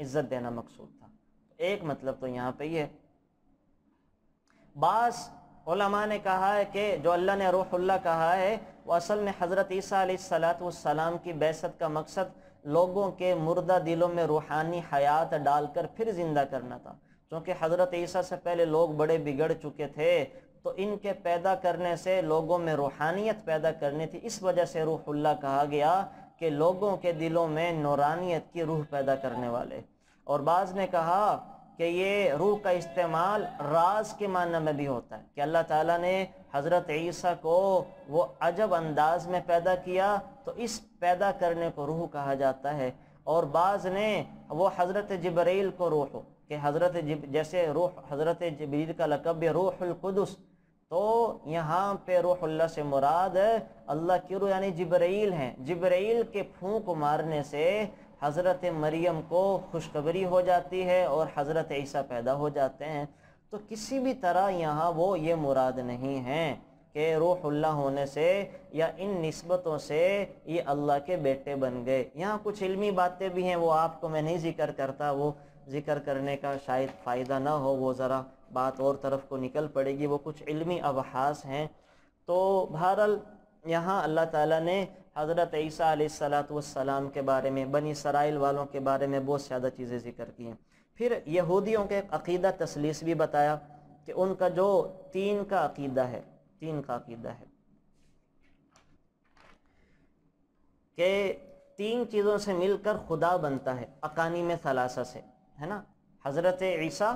इज़्ज़त देना मकसूद था एक मतलब तो यहाँ पे ये बास उलमा ने कहा है कि जो अल्लाह ने रूहुल्ला कहा है वो असल में हज़रत ईसा की बैसत का मकसद लोगों के मुर्दा दिलों में रूहानी हयात डालकर फिर ज़िंदा करना था क्योंकि हज़रत ईसा से पहले लोग बड़े बिगड़ चुके थे तो इनके पैदा करने से लोगों में रूहानियत पैदा करनी थी इस वजह से रूहुल्ला कहा गया कि लोगों के दिलों में नौरानियत की रूह पैदा करने वाले और बाज़ ने कहा कि ये रूह का इस्तेमाल राज के मानने में भी होता है कि अल्लाह ताला ने हज़रत ईसा को वो अजब अंदाज में पैदा किया तो इस पैदा करने को रूह कहा जाता है और बाज़ ने वो हज़रत जबरील को रूह कि हज़रत जैसे रूह हज़रत जबरील का लकब रूहलकुदस तो यहाँ पे रूहल्ला से मुराद अल्लाह की रू यानी जबरील हैं जबरील के फूक मारने से हज़रत मरियम को खुशखबरी हो जाती है और हज़रत ईसा पैदा हो जाते हैं तो किसी भी तरह यहाँ वो ये मुराद नहीं हैं कि रूहल्ला होने से या इन नस्बतों से ये अल्लाह के बेटे बन गए यहाँ कुछ इलमी बातें भी हैं वो आपको मैं नहीं जिक्र करता वो ज़िक्र करने का शायद फ़ायदा ना हो वो ज़रा बात और तरफ को निकल पड़ेगी वो कुछ इल्मी अबहास हैं तो बहरहाल यहाँ अल्लाह ताला ने हज़रत ईसा सलाम के बारे में बनी सराइल वालों के बारे में बहुत ज़्यादा चीज़ें ज़िक्र की हैं फिर यहूदियों के अकीदा तसलीस भी बताया कि उनका जो तीन का अकीदा है तीन का अकीदा है कि तीन चीज़ों से मिलकर खुदा बनता है अकानी में सलासा से है ना हज़रत ईसा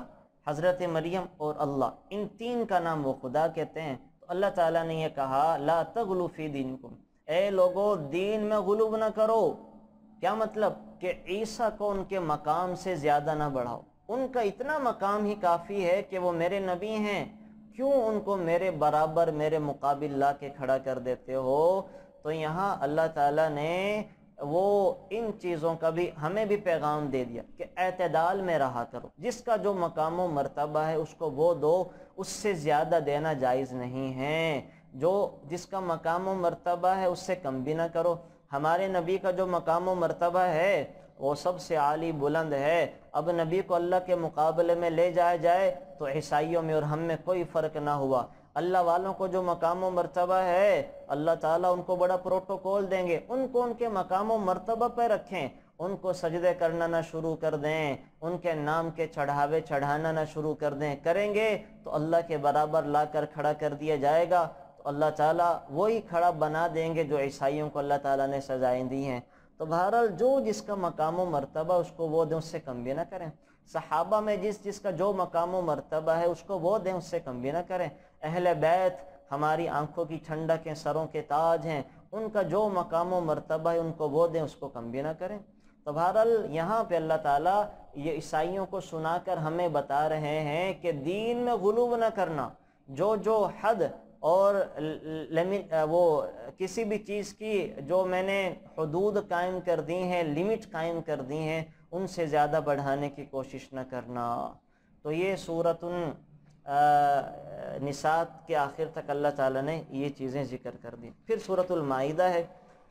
हज़रत मरियम और अल्लाह इन तीन का नाम वो खुदा कहते हैं तो अल्लाह ताला ने ये कहा ला तगलूफ़ी दीन को ए लोगो दीन में गुलूब ना करो क्या मतलब कि ईसा को उनके मकाम से ज़्यादा ना बढ़ाओ उनका इतना मकाम ही काफ़ी है कि वो मेरे नबी हैं क्यों उनको मेरे बराबर मेरे मुकाबिल ला के खड़ा कर देते हो तो यहाँ अल्लाह ताला ने वो इन चीज़ों का भी हमें भी पैगाम दे दिया कि अतदाल में रहा करो जिसका जो मकाम व मरतबा है उसको वो दो उससे ज़्यादा देना जायज़ नहीं है जो जिसका मकाम व मरतबा है उससे कम भी ना करो हमारे नबी का जो मकाम व मरतबा है वो सबसे आली बुलंद है अब नबी को अल्लाह के मुकाबले में ले जाया जाए तो ईसाइयों में और हम में कोई फ़र्क ना हुआ अल्लाह वालों को जो मकाम मरतबा है अल्लाह ताला उनको बड़ा प्रोटोकॉल देंगे उनको उनके मकाम मरतबा पर रखें उनको सजदे करना ना शुरू कर दें उनके नाम के चढ़ावे चढ़ाना ना शुरू कर दें करेंगे तो अल्लाह के बराबर ला कर खड़ा कर दिया जाएगा तो अल्लाह ताला वही खड़ा बना देंगे जो ईसाइयों को अल्लाह ताला ने सजाएं दी हैं तो बहरहाल जो जिसका मकाम मरतबा उसको वो दें उससे कम भी ना करें सहाबा में जिस जिसका जो मकाम मरतबा है उसको वो दें उससे कम भी ना करें अहल बैत हमारी आंखों की ठंडक हैं सरों के ताज हैं उनका जो मकाम व मरतबा है उनको वो दें उसको कम भी ना करें तो बहरहाल यहाँ पे अल्लाह ताला ये ईसाइयों को सुनाकर हमें बता रहे हैं कि दीन में गुलूब ना करना जो जो हद और वो किसी भी चीज़ की जो मैंने हदूद कायम कर दी हैं लिमिट कायम कर दी हैं उनसे ज़्यादा बढ़ाने की कोशिश न करना तो ये सूरत निसात के आखिर तक अल्लाह ताला ने ये चीज़ें जिक्र कर दी फिर सूरतमायदा है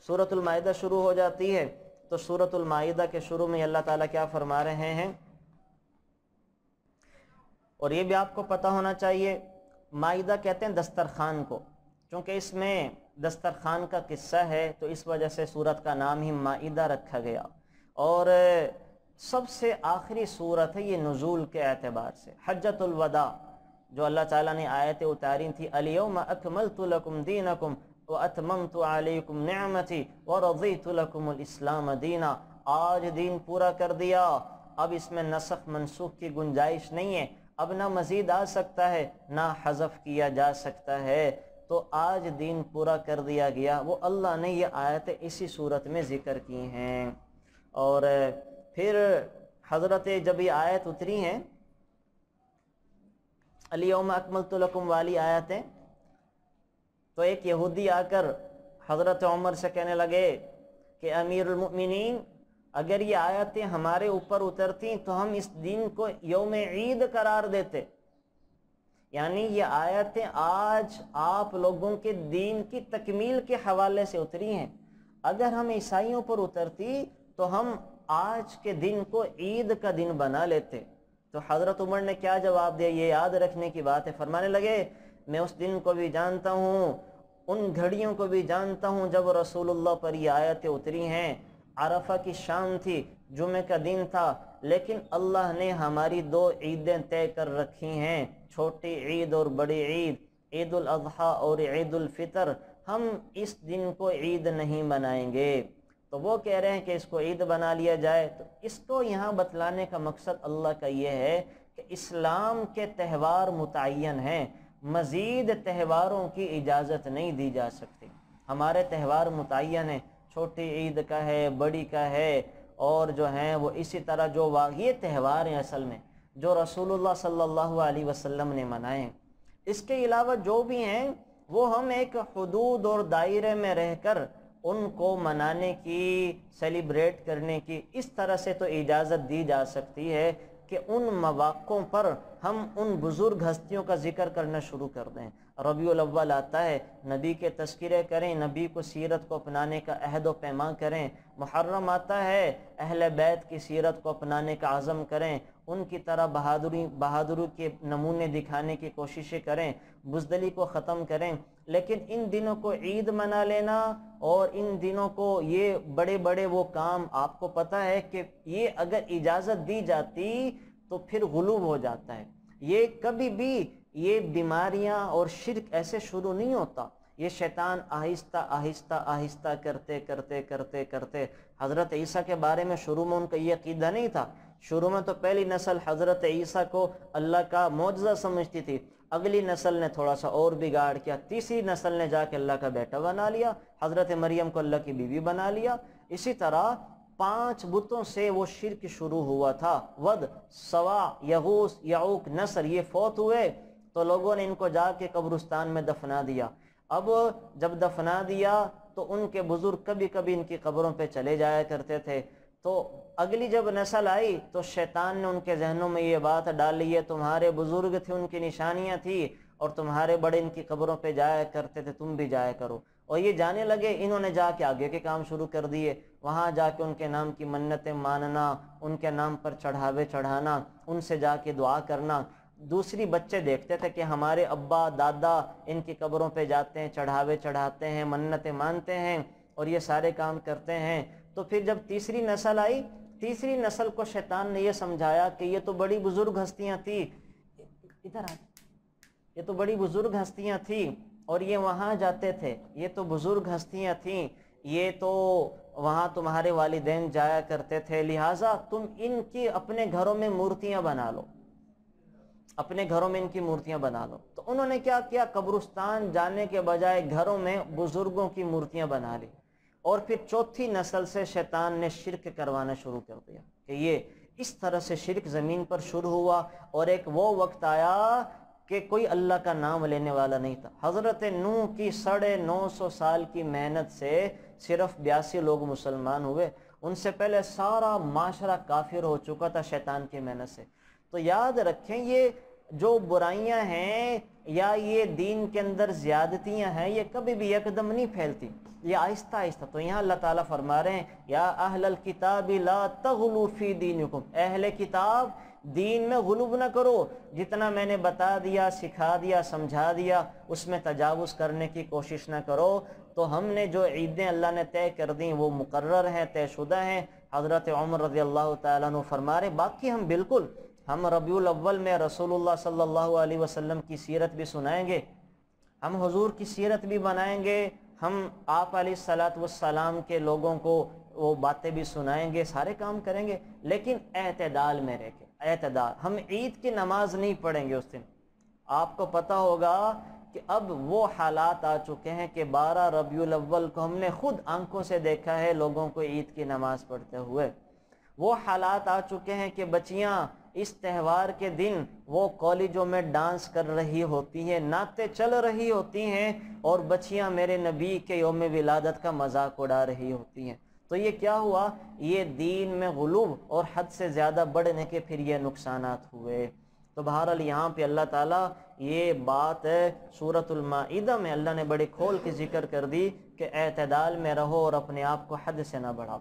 सूरतमायदा शुरू हो जाती है तो सूरतमायदा के शुरू में अल्लाह ताला क्या फरमा रहे हैं और ये भी आपको पता होना चाहिए मायदा कहते हैं दस्तरखान को क्योंकि इसमें दस्तरखान का किस्सा है तो इस वजह से सूरत का नाम ही मायदा रखा गया और सबसे आखिरी सूरत है ये नज़ुल के एतबार से हजतुलवदा जो अल्लाह ताला ने आयतें उतारी थी अलियम अकमल तुलकुम दीनकुम व अतमम तो अलकुम नमती व रजी तुलकुमस्लाम दीना आज दीन पूरा कर दिया अब इसमें नसख मनसूख की गुंजाइश नहीं है अब ना मज़ीद आ सकता है ना हजफ किया जा सकता है तो आज दीन पूरा कर दिया गया वो अल्लाह ने ये आयतें इसी सूरत में ज़िक्र की हैं और फिर हज़रत जब ये आयत उतरी हैं अलीम अकमल तुलकुम वाली है तो एक यहूदी आकर हज़रत उमर से कहने लगे कि अमीरमिन अगर ये आयतें हमारे ऊपर उतरती तो हम इस दिन को योम ईद करार देते यानी ये आयतें आज आप लोगों के दीन की तकमील के हवाले से उतरी हैं अगर हम ईसाइयों पर उतरती तो हम आज के दिन को ईद का दिन बना लेते तो हज़रत उमर ने क्या जवाब दिया ये याद रखने की बात है फरमाने लगे मैं उस दिन को भी जानता हूँ उन घड़ियों को भी जानता हूँ जब रसूलुल्लाह पर ये आयतें उतरी हैं आरफा की शाम थी जुमे का दिन था लेकिन अल्लाह ने हमारी दो ईदें तय कर रखी हैं छोटी ईद और बड़ी ईद ईद और ईद हम इस दिन को ईद नहीं मनाएंगे तो वो कह रहे हैं कि इसको ईद बना लिया जाए तो इसको यहाँ बतलाने का मकसद अल्लाह का ये है कि इस्लाम के त्यौहार मुतन हैं मज़ीद त्यौहारों की इजाज़त नहीं दी जा सकती हमारे त्यौहार मुतन हैं छोटी ईद का है बड़ी का है और जो हैं वो इसी तरह जो वागी त्यौहार हैं असल में जो रसूलुल्लाह सल्लल्लाहु अलैहि वसल्लम ने मनाए इसके अलावा जो भी हैं वो हम एक हदूद और दायरे में रहकर उनको मनाने की सेलिब्रेट करने की इस तरह से तो इजाज़त दी जा सकती है कि उन मवाक़ों पर हम उन बुज़ुर्ग हस्तियों का जिक्र करना शुरू कर दें रबी अव्वल आता है नबी के तस्करे करें नबी को सीरत को अपनाने का अहद व पैमा करें मुहर्रम आता है अहल बैत की सीरत को अपनाने का आज़म करें उनकी तरह बहादुरी बहादुर के नमूने दिखाने की कोशिशें करें बुजदली को ख़त्म करें लेकिन इन दिनों को ईद मना लेना और इन दिनों को ये बड़े बड़े वो काम आपको पता है कि ये अगर इजाज़त दी जाती तो फिर गुलूब हो जाता है ये कभी भी ये बीमारियां और शिरक ऐसे शुरू नहीं होता ये शैतान आहिस्ता आहिस्ता आहिस्ता करते करते करते करते हज़रत ईसा के बारे में शुरू में उनका ये अकीदा नहीं था शुरू में तो पहली नस्ल हज़रत ईसा को अल्लाह का मुआजा समझती थी अगली नस्ल ने थोड़ा सा और बिगाड़ किया तीसरी नस्ल ने जाके अल्लाह का बेटा बना लिया हज़रत मरियम को अल्लाह की बीवी बना लिया इसी तरह पांच बुतों से वो शिरक शुरू हुआ था वद सवा यहूस याऊक नसर ये फौत हुए तो लोगों ने इनको जाके कब्रुस्तान में दफना दिया अब जब दफना दिया तो उनके बुज़ुर्ग कभी कभी इनकी कब्रों पर चले जाया करते थे तो अगली जब नस्ल आई तो शैतान ने उनके जहनों में ये बात डाल ली है तुम्हारे बुजुर्ग थे उनकी निशानियाँ थी और तुम्हारे बड़े इनकी कब्रों पे जाया करते थे तुम भी जाया करो और ये जाने लगे इन्होंने जाके आगे के काम शुरू कर दिए वहाँ जाके उनके नाम की मन्नतें मानना उनके नाम पर चढ़ावे चढ़ाना उनसे जाके दुआ करना दूसरी बच्चे देखते थे कि हमारे अब्बा दादा इनकी कब्रों पे जाते हैं चढ़ावे चढ़ाते हैं मन्नतें मानते हैं और ये सारे काम करते हैं तो फिर जब तीसरी नस्ल आई तीसरी नस्ल को शैतान ने यह समझाया कि ये तो बड़ी बुजुर्ग हस्तियां थी इधर आ ये तो बड़ी बुजुर्ग हस्तियां थी और ये वहां जाते थे ये तो बुजुर्ग हस्तियां थी ये तो वहां तुम्हारे वालिदेन जाया करते थे लिहाजा तुम इनकी अपने घरों में मूर्तियां बना लो अपने घरों में इनकी मूर्तियां बना लो तो उन्होंने क्या किया कब्रुस्तान जाने के बजाय घरों में बुजुर्गों की मूर्तियां बना ली और फिर चौथी नस्ल से शैतान ने शिरक करवाना शुरू कर दिया कि ये इस तरह से शिरक ज़मीन पर शुरू हुआ और एक वो वक्त आया कि कोई अल्लाह का नाम लेने वाला नहीं था हज़रत नू की साढ़े नौ सौ साल की मेहनत से सिर्फ बयासी लोग मुसलमान हुए उनसे पहले सारा माशरा काफिर हो चुका था शैतान की मेहनत से तो याद रखें ये जो बुराइयाँ हैं या ये दीन के अंदर ज़्यादतियाँ हैं ये कभी भी एकदम नहीं फैलती ये आहिस्ता आहिस्ता तो यहाँ अल्लाह ताला फरमा रहे हैं या अहल किताब ला तगलूफ़ी दीन अहल किताब दीन में गुलूब ना करो जितना मैंने बता दिया सिखा दिया समझा दिया उसमें तजावज़ करने की कोशिश ना करो तो हमने जो ईदें अल्लाह ने तय कर दी वो मुकर्र हैं तयशुदा हैं हज़रत उमर रज़ी अल्लाह तु फरमा रहे बाकी हम बिल्कुल हम रबील अव्वल में रसूलुल्लाह सल्लल्लाहु अलैहि वसल्लम की सीरत भी सुनाएंगे हम हुजूर की सीरत भी बनाएंगे हम आप सलाम के लोगों को वो बातें भी सुनाएंगे सारे काम करेंगे लेकिन अतदाल में रह के अतदाल हम ईद की नमाज नहीं पढ़ेंगे उस दिन आपको पता होगा कि अब वो हालात आ चुके हैं कि बारह रबील अव्वल को हमने खुद आंखों से देखा है लोगों को ईद की नमाज़ पढ़ते हुए वो हालात आ चुके हैं कि बच्चियाँ इस त्यौहार के दिन वो कॉलेजों में डांस कर रही होती हैं नाते चल रही होती हैं और बच्चियां मेरे नबी के योम विलादत का मजाक उड़ा रही होती हैं तो ये क्या हुआ ये दीन में गुलूब और हद से ज़्यादा बढ़ने के फिर ये नुकसान हुए तो बहरहाल यहाँ पे अल्लाह ताला ये बात सूरतमादा में अल्लाह ने बड़े खोल के जिक्र कर दी कि अतदाल में रहो और अपने आप को हद से ना बढ़ाओ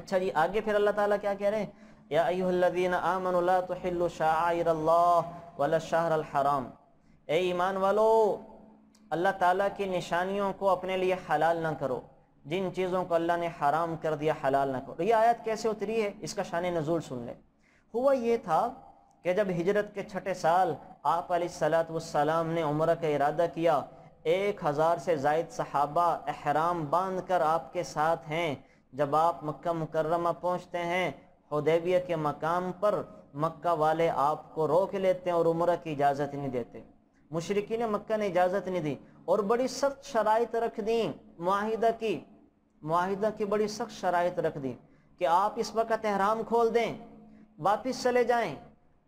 अच्छा जी आगे फिर अल्लाह ताला क्या कह रहे हैं या अयुल्लिन आमन तो शायर वला शाहर हराम ए ईमान वालो अल्लाह ताला की निशानियों को अपने लिए हलाल ना करो जिन चीज़ों को अल्लाह ने हराम कर दिया हलाल ना करो ये आयत कैसे उतरी है इसका शान नज़ुल सुन ले हुआ ये था कि जब हिजरत के छठे साल आप सलाम ने उम्र का इरादा किया एक हज़ार से जायद सहाबा अहराम बांध कर आपके साथ हैं जब आप मक्का मुकर्रमा पहुँचते हैं हदेबिया के मकाम पर मक्का वाले आपको रोक लेते हैं और उम्र की इजाज़त नहीं देते ने मक्का ने इजाज़त नहीं दी और बड़ी सख्त शराइ रख दी माहिदा की माहिदा की बड़ी सख्त शराइ रख दी कि आप इस वक्त तहराम खोल दें वापस चले जाएँ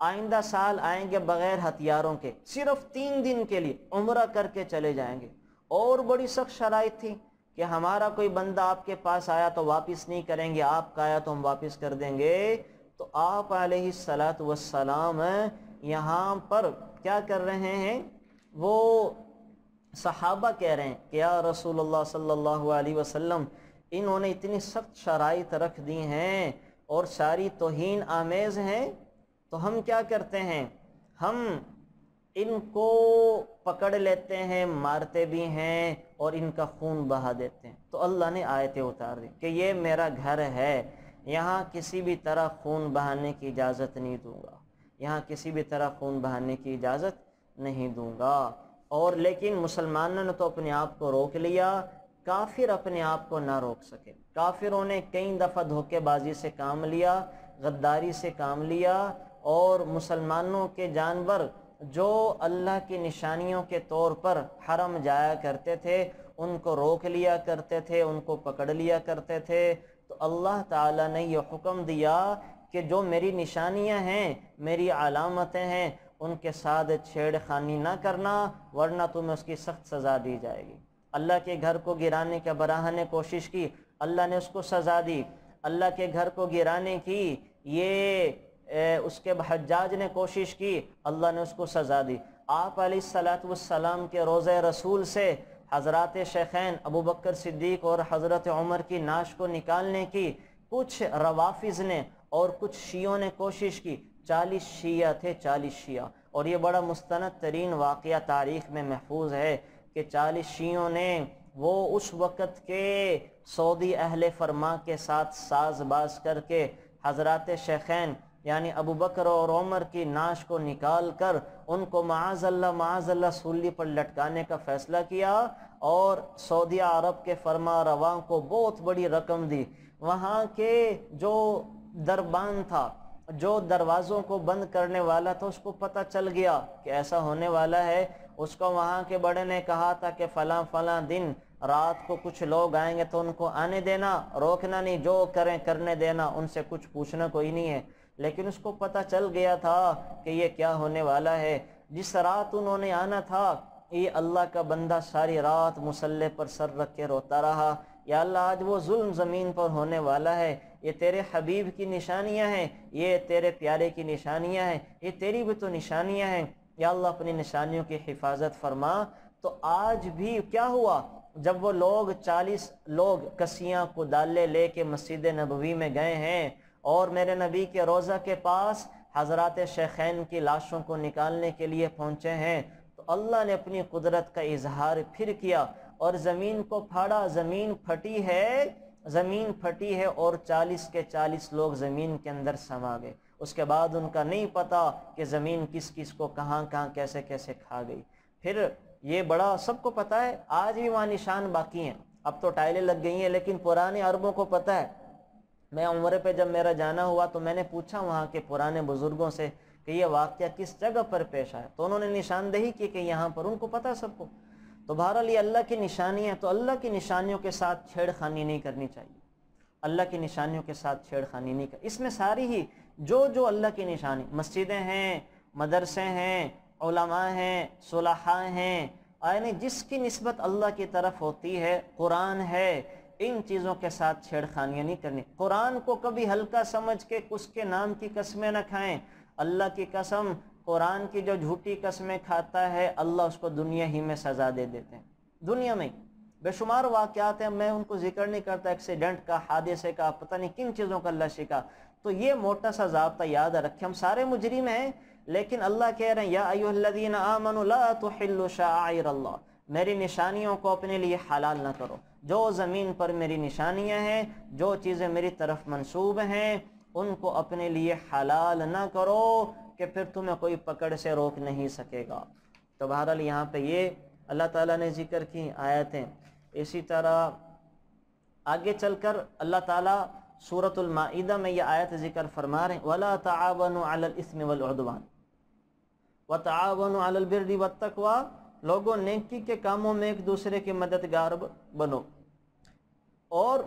आइंदा साल आएंगे बग़ैर हथियारों के सिर्फ तीन दिन के लिए उम्र करके चले जाएंगे और बड़ी सख्त शराइ थी कि हमारा कोई बंदा आपके पास आया तो वापस नहीं करेंगे आपका आया तो हम वापस कर देंगे तो आप सलात वसलाम यहाँ पर क्या कर रहे हैं वो सहाबा कह रहे हैं कि या रसूल सल्लल्लाहु अलैहि वसल्लम इन्होंने इतनी सख्त शराइत रख दी हैं और सारी तोहन आमेज़ हैं तो हम क्या करते हैं हम इनको पकड़ लेते हैं मारते भी हैं और इनका खून बहा देते हैं तो अल्लाह ने आयतें उतार दी कि ये मेरा घर है यहाँ किसी भी तरह खून बहाने की इजाज़त नहीं दूंगा यहाँ किसी भी तरह खून बहाने की इजाज़त नहीं दूंगा और लेकिन मुसलमानों ने तो अपने आप को रोक लिया काफिर अपने आप को ना रोक सके काफिरों ने कई दफ़ा धोखेबाजी से काम लिया गद्दारी से काम लिया और मुसलमानों के जानवर जो अल्लाह की निशानियों के तौर पर हरम जाया करते थे उनको रोक लिया करते थे उनको पकड़ लिया करते थे तो अल्लाह ताला ने यह हुक्म दिया कि जो मेरी निशानियां हैं मेरी अलामतें हैं उनके साथ छेड़खानी ना करना वरना तुम्हें उसकी सख्त सज़ा दी जाएगी अल्लाह के घर को गिराने के बराह ने कोशिश की अल्लाह ने उसको सज़ा दी अल्लाह के घर को गिराने की ये ए, उसके हजाज ने कोशिश की अल्लाह ने उसको सज़ा दी आप सलाम के रोज़ रसूल से हज़रत शेखैन अबू बकर सिद्दीक और हज़रत उमर की नाश को निकालने की कुछ रवाफिज ने और कुछ शियों ने कोशिश की चालीस शिया थे चालीस शिया और ये बड़ा मुस्ंद तरीन वाक़ तारीख़ में महफूज है कि चालीस शियों ने वो उस वक़्त के सऊदी अहल फरमा के साथ बाज करके हज़रत शेखैन यानी अबू बकर और उमर की नाश को निकाल कर उनको माजल्ला माजल्ला सूली पर लटकाने का फैसला किया और सऊदी अरब के फरमा रवा को बहुत बड़ी रकम दी वहाँ के जो दरबान था जो दरवाज़ों को बंद करने वाला था उसको पता चल गया कि ऐसा होने वाला है उसको वहाँ के बड़े ने कहा था कि फ़लाँ फ़लाँ दिन रात को कुछ लोग आएंगे तो उनको आने देना रोकना नहीं जो करें करने देना उनसे कुछ पूछना कोई नहीं है लेकिन उसको पता चल गया था कि ये क्या होने वाला है जिस रात उन्होंने आना था ये अल्लाह का बंदा सारी रात मुसल्ले पर सर रख के रोता रहा या अल्लाह आज वो जुल्म ज़मीन पर होने वाला है ये तेरे हबीब की निशानियां हैं ये तेरे प्यारे की निशानियां हैं ये तेरी भी तो निशानियां हैं या अल्लाह अपनी निशानियों की हिफाजत फरमा तो आज भी क्या हुआ जब वो लोग चालीस लोग कसियाँ कुदाले ले लेके मस्जिद नबवी में गए हैं और मेरे नबी के रोज़ा के पास हजरत शेखैन की लाशों को निकालने के लिए पहुँचे हैं तो अल्लाह ने अपनी कुदरत का इजहार फिर किया और ज़मीन को फाड़ा ज़मीन फटी है ज़मीन फटी है और 40 के 40 लोग ज़मीन के अंदर समा गए उसके बाद उनका नहीं पता कि ज़मीन किस किस को कहाँ कहाँ कैसे कैसे खा गई फिर ये बड़ा सबको पता है आज भी वहाँ निशान बाकी हैं अब तो टाइलें लग गई हैं लेकिन पुराने अरबों को पता है मैं उम्र पे जब मेरा जाना हुआ तो मैंने पूछा वहाँ के पुराने बुज़ुर्गों से कि यह वाक्य किस जगह पर पेश आया तो उन्होंने निशानदेही की कि यहाँ पर उनको पता सबको तो बहर ये अल्लाह की निशानी है तो अल्लाह की निशानियों के साथ छेड़खानी नहीं करनी चाहिए अल्लाह की निशानियों के साथ छेड़खानी नहीं कर इसमें सारी ही जो जो अल्लाह की निशानी मस्जिदें हैं मदरसे हैं ओलमा हैं सुलहा हैं यानी जिसकी नस्बत अल्लाह की तरफ होती है कुरान है इन चीज़ों के साथ छेड़खानियाँ नहीं करनी कुरान को कभी हल्का समझ के उसके नाम की कस्में न खाएं अल्लाह की कसम कुरान की जो झूठी कस्में खाता है अल्लाह उसको दुनिया ही में सज़ा दे देते हैं दुनिया में बेशुमार वाक़ात हैं मैं उनको जिक्र नहीं करता एक्सीडेंट का हादसे का पता नहीं किन चीज़ों का अल्लाह शिका तो ये मोटा सा जबता याद रखे हम सारे मुजरिम हैं लेकिन अल्लाह कह रहे हैं या शाह मेरी निशानियों को अपने लिए हलाल ना करो जो ज़मीन पर मेरी निशानियाँ हैं जो चीज़ें मेरी तरफ मंसूब हैं उनको अपने लिए हलाल ना करो कि फिर तुम्हें कोई पकड़ से रोक नहीं सकेगा तो बहरहाल यहाँ पे ये अल्लाह ताला ने जिक्र की आयतें इसी तरह आगे चलकर अल्लाह ताला सूरतुलमादा में यह आयत जिक्र फरमा रहे वला तावन अलस्म वलदवान व तावन अलबिर व तकवा लोगों नेकी के कामों में एक दूसरे के मददगार बनो और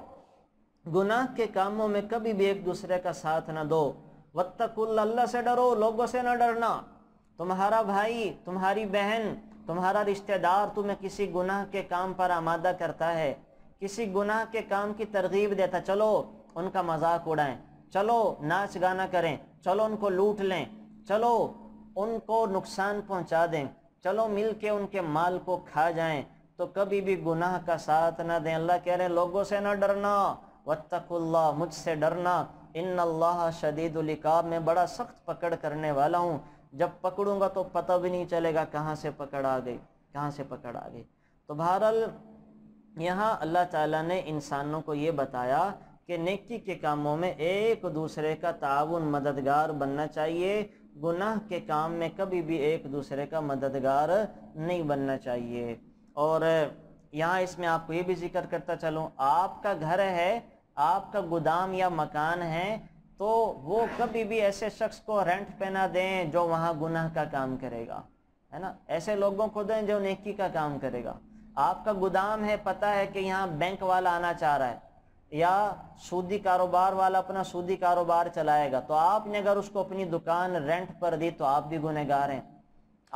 गुनाह के कामों में कभी भी एक दूसरे का साथ ना दो वत्तकुल अल्लाह से डरो लोगों से ना डरना तुम्हारा भाई तुम्हारी बहन तुम्हारा रिश्तेदार तुम्हें किसी गुनाह के काम पर आमादा करता है किसी गुनाह के काम की तरगीब देता चलो उनका मजाक उड़ाएं चलो नाच गाना करें चलो उनको लूट लें चलो उनको नुकसान पहुंचा दें चलो मिल के उनके माल को खा जाएं तो कभी भी गुनाह का साथ ना दें अल्लाह कह रहे हैं लोगों से ना डरना वत्तकुल्ला मुझसे डरना इन अल्लाह शदीदुलिकाब मैं बड़ा सख्त पकड़ करने वाला हूँ जब पकड़ूंगा तो पता भी नहीं चलेगा कहाँ से पकड़ आ गई कहाँ से पकड़ आ गई तो बहरहाल यहाँ अल्लाह ताला ने इंसानों को ये बताया कि नेकी के कामों में एक दूसरे का ताउन मददगार बनना चाहिए गुनाह के काम में कभी भी एक दूसरे का मददगार नहीं बनना चाहिए और यहाँ इसमें आपको ये भी जिक्र करता चलूँ आपका घर है आपका गोदाम या मकान है तो वो कभी भी ऐसे शख्स को रेंट पे ना दें जो वहाँ गुनाह का काम करेगा है ना ऐसे लोगों को दें जो नेकी का काम करेगा आपका गोदाम है पता है कि यहाँ बैंक वाला आना चाह रहा है या सूदी कारोबार वाला अपना सूदी कारोबार चलाएगा तो आपने अगर उसको अपनी दुकान रेंट पर दी तो आप भी गुनहगार हैं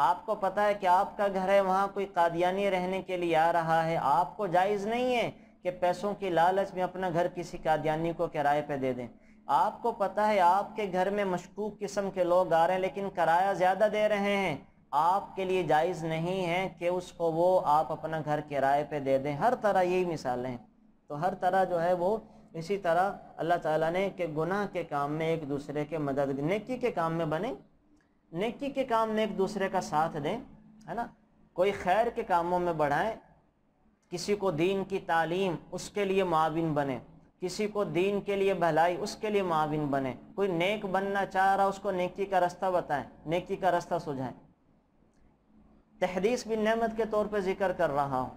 आपको पता है कि आपका घर है वहाँ कोई कादियानी रहने के लिए आ रहा है आपको जायज़ नहीं है कि पैसों की लालच में अपना घर किसी कादियानी को किराए पर दे दें आपको पता है आपके घर में मशकूक किस्म के लोग आ रहे हैं लेकिन किराया ज़्यादा दे रहे हैं आपके लिए जायज़ नहीं है कि उसको वो आप अपना घर किराए पर दे दें हर तरह यही मिसालें हैं तो हर तरह जो है वो इसी तरह अल्लाह ताला ने के गुनाह के काम में एक दूसरे के मदद नेकी के काम में बने नेकी के काम में एक दूसरे का साथ दें है ना कोई खैर के कामों में बढ़ाएं किसी को दीन की तालीम उसके लिए माविन बने किसी को दीन के लिए भलाई उसके लिए माविन बने कोई नेक बनना चाह रहा उसको नेकी का रास्ता बताएं नेकी का रास्ता सुझाएं तहदीस भी नेमत के तौर पर जिक्र कर रहा हूँ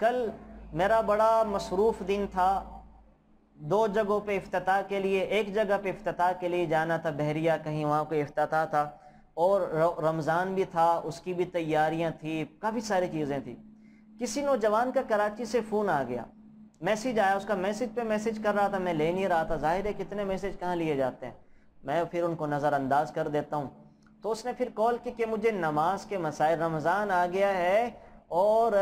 कल मेरा बड़ा मसरूफ़ दिन था दो जगहों पे अफ्ताह के लिए एक जगह पे अफ्ताह के लिए जाना था बहरिया कहीं वहाँ को अफ्ताह था और रमज़ान भी था उसकी भी तैयारियाँ थी काफ़ी सारी चीज़ें थी किसी नौजवान का कराची से फ़ोन आ गया मैसेज आया उसका मैसेज पे मैसेज कर रहा था मैं ले नहीं रहा था जाहिर है कितने मैसेज कहाँ लिए जाते हैं मैं फिर उनको नज़रअंदाज कर देता हूँ तो उसने फिर कॉल की कि मुझे नमाज के मसाइल रमज़ान आ गया है और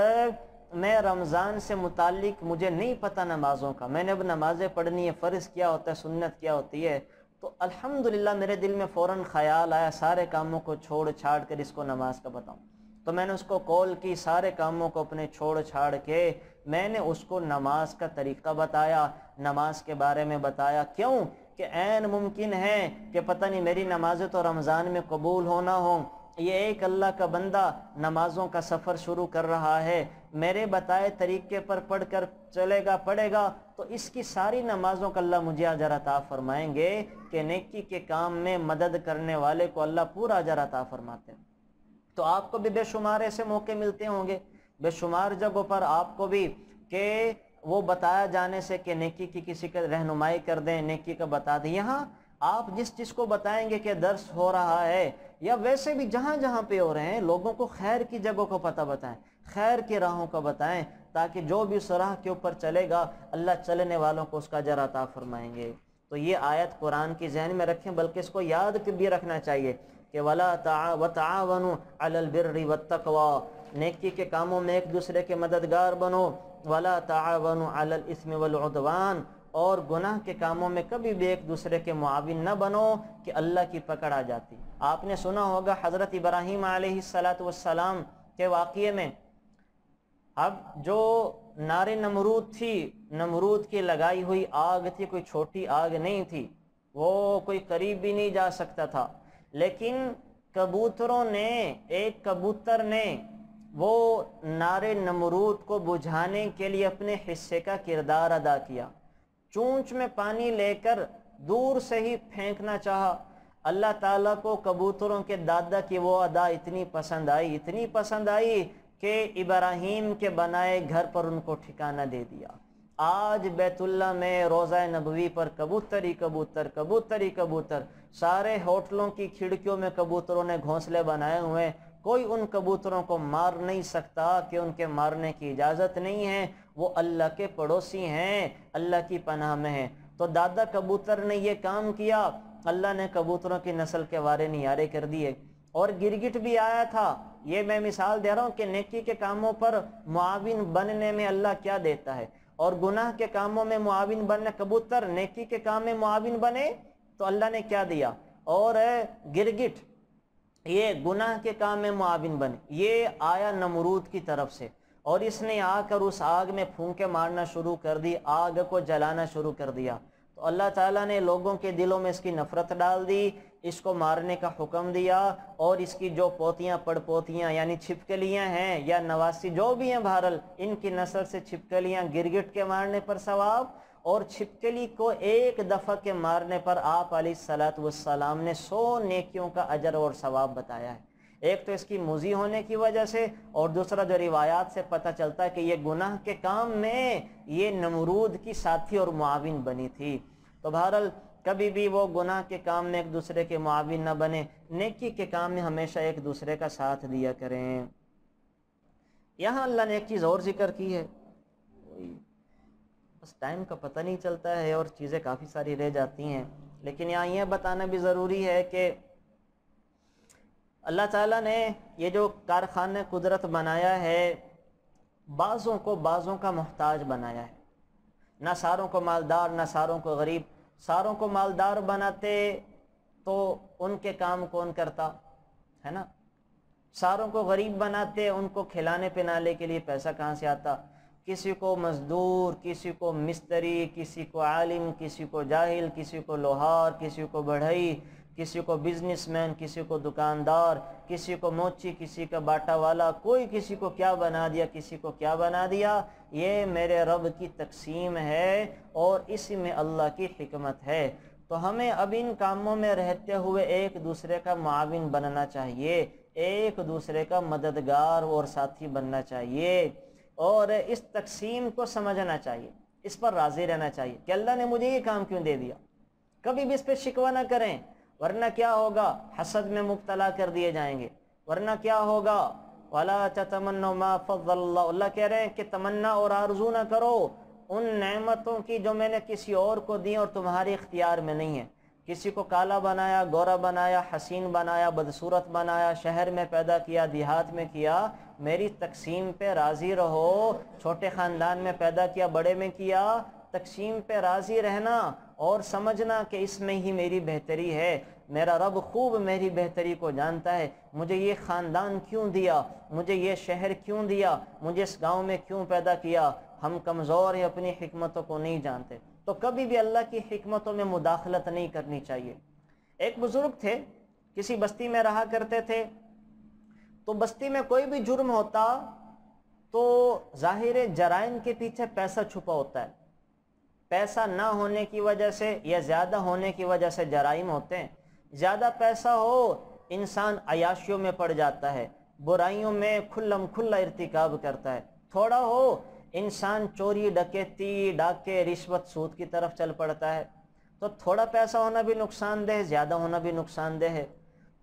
मैं रमज़ान से मुतक मुझे नहीं पता नमाज़ों का मैंने अब नमाज़ें पढ़नी है फ़र्ज़ क्या होता है सुन्नत क्या होती है तो अल्हम्दुलिल्लाह मेरे दिल में फ़ौर ख़्याल आया सारे कामों को छोड़ छाड़ कर इसको नमाज का बताऊँ तो मैंने उसको कॉल की सारे कामों को अपने छोड़ छाड़ के मैंने उसको नमाज का तरीक़ा बताया नमाज के बारे में बताया क्यों कि एन मुमकिन है कि पता नहीं मेरी नमाज़ें तो रमज़ान में कबूल होना हो ये एक अल्लाह का बंदा नमाज़ों का सफ़र शुरू कर रहा है मेरे बताए तरीके पर पढ़कर चलेगा पढ़ेगा तो इसकी सारी नमाजों का अल्लाह मुझे अजर अता फरमाएंगे कि नेकी के काम में मदद करने वाले को अल्लाह पूरा अजर अता फरमाते हैं तो आपको भी बेशुमार ऐसे मौके मिलते होंगे बेशुमार जगहों पर आपको भी के वो बताया जाने से कि नेकी की किसी का रहनुमाई कर दें नेकी का बता दें यहाँ आप जिस चीज़ को बताएंगे कि दर्श हो रहा है या वैसे भी जहां जहां पे हो रहे हैं लोगों को खैर की जगहों को पता बताएं खैर की राहों को बताएं ताकि जो भी सराह के ऊपर चलेगा अल्लाह चलने वालों को उसका जरा अता फरमाएंगे तो ये आयत कुरान की जहन में रखें बल्कि इसको याद भी रखना चाहिए कि वला वतावन अलबिर्री नेकी के कामों में एक दूसरे के मददगार बनो वला तावन अलस्म वलवान और गुनाह के कामों में कभी भी एक दूसरे के मुआविन न बनो कि अल्लाह की पकड़ आ जाती आपने सुना होगा हज़रत इब्राहिम आलतम के वाक़े में अब जो नारे नमरूद थी नमरूद की लगाई हुई आग थी कोई छोटी आग नहीं थी वो कोई करीब भी नहीं जा सकता था लेकिन कबूतरों ने एक कबूतर ने वो नारे नमरूद को बुझाने के लिए अपने हिस्से का किरदार अदा किया चूंच में पानी लेकर दूर से ही फेंकना चाहा अल्लाह ताला को कबूतरों के दादा की वो अदा इतनी पसंद आई इतनी पसंद आई कि इब्राहिम के बनाए घर पर उनको ठिकाना दे दिया आज बैतुल्ला में रोज़ा नबवी पर कबूतर ही कबूतर कबूतर ही कबूतर सारे होटलों की खिड़कियों में कबूतरों ने घोंसले बनाए हुए हैं कोई उन कबूतरों को मार नहीं सकता कि उनके मारने की इजाज़त नहीं है वो अल्लाह के पड़ोसी हैं अल्लाह की पनाह में हैं तो दादा कबूतर ने ये काम किया अल्लाह ने कबूतरों की नस्ल के बारे नियारे कर दिए और गिरगिट भी आया था ये मैं मिसाल दे रहा हूँ कि नेकी के कामों पर मुआविन बनने में अल्लाह क्या देता है और गुनाह के कामों में मुआविन बनने कबूतर नेकी के काम में मुआविन बने तो अल्लाह ने क्या दिया और गिरगिट ये गुनाह के काम में मुआविन बने ये आया नमरूद की तरफ से और इसने आकर उस आग में फूंके मारना शुरू कर दी आग को जलाना शुरू कर दिया तो अल्लाह ताला ने लोगों के दिलों में इसकी नफ़रत डाल दी इसको मारने का हुक्म दिया और इसकी जो पोतियां पड़पोतियां यानी छिपकलियां हैं या नवासी जो भी हैं भारल इनकी नस्ल से छिपकलियां गिरगिट के मारने पर सवाब और छिपकली को एक दफ़ा के मारने पर आप सलात वसलाम ने सौ नेकियों का अजर और सवाब बताया है एक तो इसकी मुजी होने की वजह से और दूसरा जो रिवायात से पता चलता है कि ये गुनाह के काम में ये नमरूद की साथी और मुआविन बनी थी तो बहरल कभी भी वो गुनाह के काम में एक दूसरे के मुआविन न बने नेकी के काम में हमेशा एक दूसरे का साथ दिया करें यहाँ अल्लाह ने एक चीज़ और जिक्र की है बस टाइम का पता नहीं चलता है और चीज़ें काफ़ी सारी रह जाती हैं लेकिन यहाँ यह बताना भी ज़रूरी है कि अल्लाह ताला ने ये जो कारखाना कुदरत बनाया है बाज़ों को बाज़ों का मोहताज बनाया है ना सारों को मालदार ना सारों को गरीब सारों को मालदार बनाते तो उनके काम कौन करता है ना सारों को गरीब बनाते उनको खिलाने पिलाने के लिए पैसा कहाँ से आता किसी को मजदूर किसी को मिस्त्री किसी को आलिम किसी को जाहिल किसी को लोहार किसी को बढ़ई किसी को बिजनेसमैन किसी को दुकानदार किसी को मोची किसी का बाटा वाला कोई किसी को क्या बना दिया किसी को क्या बना दिया ये मेरे रब की तकसीम है और इसी में अल्लाह की हमत है तो हमें अब इन कामों में रहते हुए एक दूसरे का माविन बनना चाहिए एक दूसरे का मददगार और साथी बनना चाहिए और इस तकसीम को समझना चाहिए इस पर राज़ी रहना चाहिए कि अल्लाह ने मुझे ये काम क्यों दे दिया कभी भी इस पर शिकवा ना करें वरना क्या होगा हसद में मुबतला कर दिए जाएंगे वरना क्या होगा वाला तमन्नो अल्लाह कह रहे हैं कि तमन्ना और आरजू ना करो उन नमतों की जो मैंने किसी और को दी और तुम्हारे इख्तियार में नहीं है किसी को काला बनाया गोरा बनाया हसीन बनाया बदसूरत बनाया शहर में पैदा किया देहात में किया मेरी तकसीम पे राज़ी रहो छोटे ख़ानदान में पैदा किया बड़े में किया तकसीम पे राज़ी रहना और समझना कि इसमें ही मेरी बेहतरी है मेरा रब खूब मेरी बेहतरी को जानता है मुझे ये ख़ानदान क्यों दिया मुझे ये शहर क्यों दिया मुझे इस गांव में क्यों पैदा किया हम कमज़ोर हैं अपनी हमतों को नहीं जानते तो कभी भी अल्लाह की हमतों में मुदाखलत नहीं करनी चाहिए एक बुज़ुर्ग थे किसी बस्ती में रहा करते थे तो बस्ती में कोई भी जुर्म होता तो ज़ाहिर जराइम के पीछे पैसा छुपा होता है पैसा ना होने की वजह से या ज़्यादा होने की वजह से जराइम होते हैं ज़्यादा पैसा हो इंसान अयाशियों में पड़ जाता है बुराइयों में खुल्लम खुल्ला इरतिकाब करता है थोड़ा हो इंसान चोरी डकैती डाके रिश्वत सूद की तरफ चल पड़ता है तो थोड़ा पैसा होना भी नुकसानदेह ज़्यादा होना भी नुकसानदेह है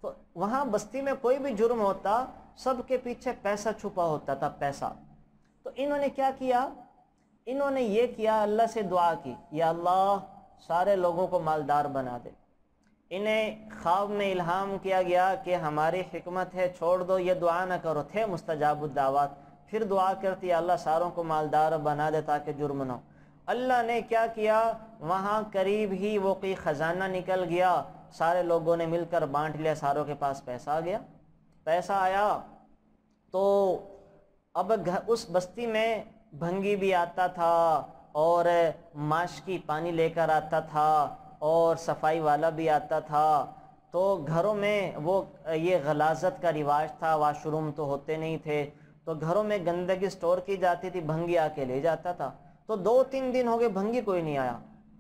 तो वहाँ बस्ती में कोई भी जुर्म होता सब के पीछे पैसा छुपा होता था पैसा तो इन्होंने क्या किया इन्होंने ये किया अल्लाह से दुआ की या अल्लाह सारे लोगों को मालदार बना दे इन्हें ख्वाब में इल्हाम किया गया कि हमारी हमत है छोड़ दो ये दुआ ना करो थे मुस्तजाबुद्दावात फिर दुआ करती अल्लाह सारों को मालदार बना दे ताकि जुर्म ना अल्लाह ने क्या किया वहाँ करीब ही वो कोई ख़जाना निकल गया सारे लोगों ने मिलकर बांट लिया सारों के पास पैसा आ गया पैसा आया तो अब उस बस्ती में भंगी भी आता था और माश की पानी लेकर आता था और सफाई वाला भी आता था तो घरों में वो ये गलाजत का रिवाज था वाशरूम तो होते नहीं थे तो घरों में गंदगी स्टोर की जाती थी भंगी आके ले जाता था तो दो तीन दिन हो गए भंगी कोई नहीं आया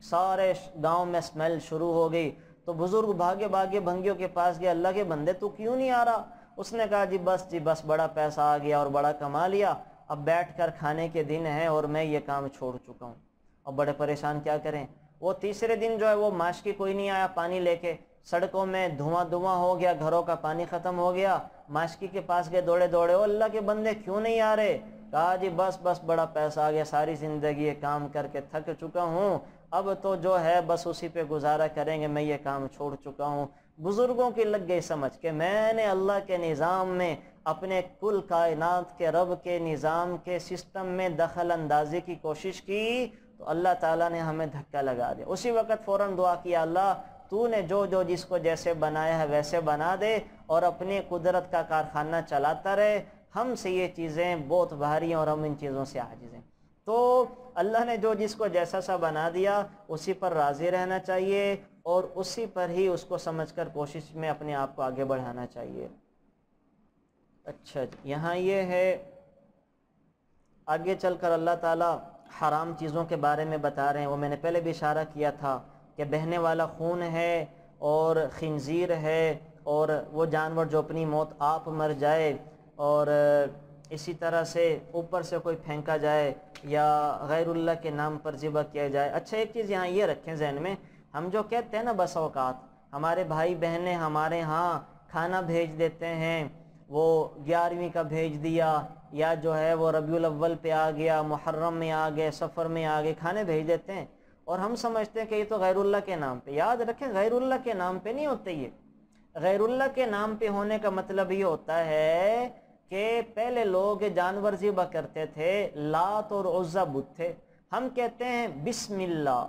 सारे गांव में स्मेल शुरू हो गई तो बुज़ुर्ग भागे भागे भंगियों के पास गया अल्लाह के बंदे तू क्यों नहीं आ रहा उसने कहा जी बस जी बस बड़ा पैसा आ गया और बड़ा कमा लिया अब बैठ कर खाने के दिन है और मैं ये काम छोड़ चुका हूँ और बड़े परेशान क्या करें वो तीसरे दिन जो है वो माश की कोई नहीं आया पानी लेके सड़कों में धुआं धुआं हो गया घरों का पानी ख़त्म हो गया माशकी के पास गए दौड़े दौड़े ओ अल्लाह के बंदे क्यों नहीं आ रहे कहा जी बस बस बड़ा पैसा आ गया सारी ज़िंदगी ये काम करके थक चुका हूँ अब तो जो है बस उसी पे गुजारा करेंगे मैं ये काम छोड़ चुका हूँ बुज़ुर्गों की लग गई समझ के मैंने अल्लाह के निज़ाम में अपने कुल कायनात के रब के निज़ाम के सिस्टम में दखल अंदाजी की कोशिश की तो अल्लाह ताला ने हमें धक्का लगा दिया उसी वक्त फ़ौरन दुआ किया अल्लाह तूने जो जो जिसको जैसे बनाया है वैसे बना दे और अपने कुदरत का कारखाना चलाता रहे हमसे ये चीज़ें बहुत भारी हैं और हम इन चीज़ों से आजिज़ तो अल्लाह ने जो जिसको जैसा सा बना दिया उसी पर राज़ी रहना चाहिए और उसी पर ही उसको समझकर कोशिश में अपने आप को आगे बढ़ाना चाहिए अच्छा यहाँ ये है आगे चलकर अल्लाह ताला हराम चीज़ों के बारे में बता रहे हैं वो मैंने पहले भी इशारा किया था कि बहने वाला खून है और खंजीर है और वो जानवर जो अपनी मौत आप मर जाए और इसी तरह से ऊपर से कोई फेंका जाए या गैरुल्ला के नाम पर ज़िबा किया जाए अच्छा एक चीज़ यहाँ ये रखें जहन में हम जो कहते हैं ना बस अवकात हमारे भाई बहनें हमारे यहाँ खाना भेज देते हैं वो ग्यारहवीं का भेज दिया या जो है वो रबी अव्वल पे आ गया मुहर्रम में आ गए सफ़र में आ गए खाने भेज देते हैं और हम समझते हैं कि ये तो गैरुल्ला के नाम पे याद रखें गैरुल्ला के नाम पे नहीं होते ये गैरुल्ला के नाम पे होने का मतलब ये होता है कि पहले लोग जानवर ज़िबा करते थे लात और उज़ा बुत थे हम कहते हैं बिसमिल्ला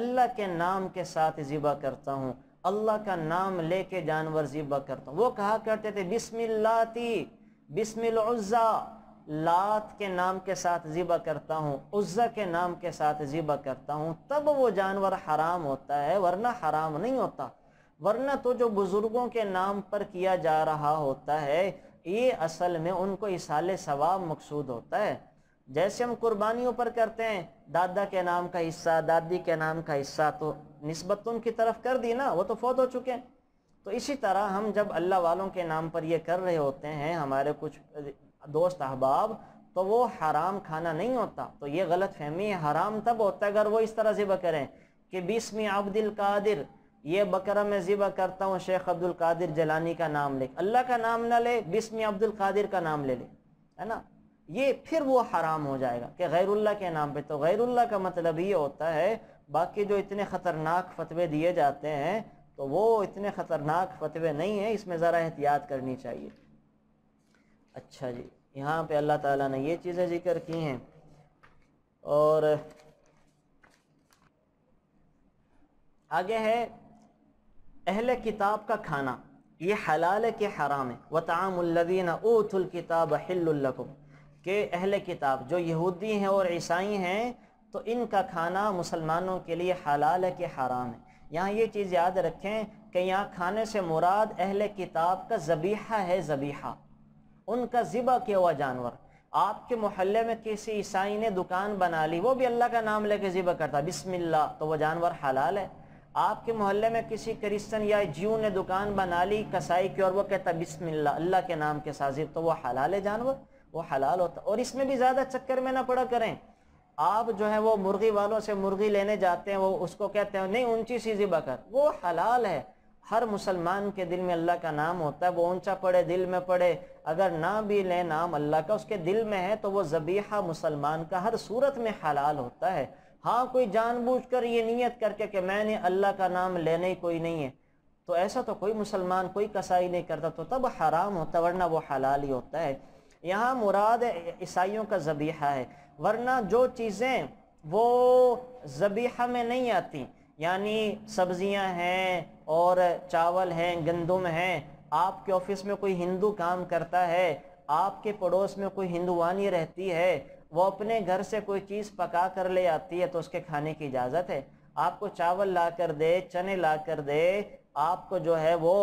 अल्लाह के नाम के साथ ज़िबा करता हूँ अल्लाह का नाम लेके जानवर ज़िबा करता हूँ वो कहा करते थे बिस्मिल्लाती बिस्मिल्ज़ा लात के नाम के साथ ज़िबा करता हूँ उज़्ज़ा के नाम के साथ ज़िबा करता हूँ तब वो जानवर हराम होता है वरना हराम नहीं होता वरना तो जो बुज़ुर्गों के नाम पर किया जा रहा होता है ये असल में उनको इसाले सवाब मकसूद होता है जैसे हम कुर्बानियों पर करते हैं दादा के नाम का हिस्सा दादी के नाम का हिस्सा तो नस्बत तो उनकी तरफ कर दी ना वो तो फौत हो चुके हैं तो इसी तरह हम जब अल्लाह वालों के नाम पर ये कर रहे होते हैं हमारे कुछ दोस्त अहबाब तो वो हराम खाना नहीं होता तो ये गलत फहमी है हराम तब होता है अगर वो इस तरह ज़िबा करें कि बीसवीं अब्दुल कादिर ये बकरा मैं ज़िबा करता हूँ शेख अब्दुल कादिर जलानी का नाम ले अल्लाह का नाम ना ले बीसवीं अब्दुल कादिर का नाम ले ले है ना ये फिर वो हराम हो जाएगा कि गैरुल्ला के नाम पे तो गैरुल्ला का मतलब ये होता है बाकी जो इतने ख़तरनाक फतवे दिए जाते हैं तो वो इतने ख़तरनाक फतवे नहीं हैं इसमें ज़रा एहतियात करनी चाहिए अच्छा जी यहाँ पे अल्लाह ताला ने ये चीज़ें जिक्र की हैं और आगे है अहल किताब का खाना ये हलाल के हराम है वतामदीन थुल किताब हिल्लकुम कि अहल किताब जो यहूदी हैं और ईसाई हैं तो इनका खाना मुसलमानों के लिए हलाल है कि हराम है यहाँ ये चीज़ याद रखें कि यहाँ खाने से मुराद अहल किताब का जबीहा है जबीहा उनका ज़िबा किया हुआ जानवर आपके मोहल्ले में किसी ईसाई ने दुकान बना ली वो भी अल्लाह का नाम लेके ज़िबा करता बिस्मिल्लाह तो वो जानवर हलाल है आपके मोहल्ले में किसी क्रिश्चन या जीव ने दुकान बना ली कसाई की और वो कहता बिस्मिल्लाह अल्लाह के नाम के साजिब तो वो हलाल है जानवर वो हलाल होता और इसमें भी ज़्यादा चक्कर में ना पड़ा करें आप जो है वो मुर्गी वालों से मुर्गी लेने जाते हैं वो उसको कहते हैं नहीं ऊंची सी ज़िबा कर वो हलाल है हर मुसलमान के दिल में अल्लाह का नाम होता है वो ऊंचा पड़े दिल में पड़े अगर ना भी ले नाम अल्लाह का उसके दिल में है तो वो ज़बीहा मुसलमान का हर सूरत में हलाल होता है हाँ कोई जानबूझकर ये नीयत करके कि मैंने अल्लाह का नाम लेने ही कोई नहीं है तो ऐसा तो कोई मुसलमान कोई कसाई नहीं करता तो तब हराम होता वरना वो हलाल ही होता है यहाँ मुराद ईसाइयों का जबीहा है वरना जो चीज़ें वो जबीहा में नहीं आती यानी सब्जियां हैं और चावल हैं गंदम हैं आपके ऑफिस में कोई हिंदू काम करता है आपके पड़ोस में कोई हिंदुवानी रहती है वो अपने घर से कोई चीज़ पका कर ले आती है तो उसके खाने की इजाज़त है आपको चावल ला कर दे चने ला कर दे आपको जो है वो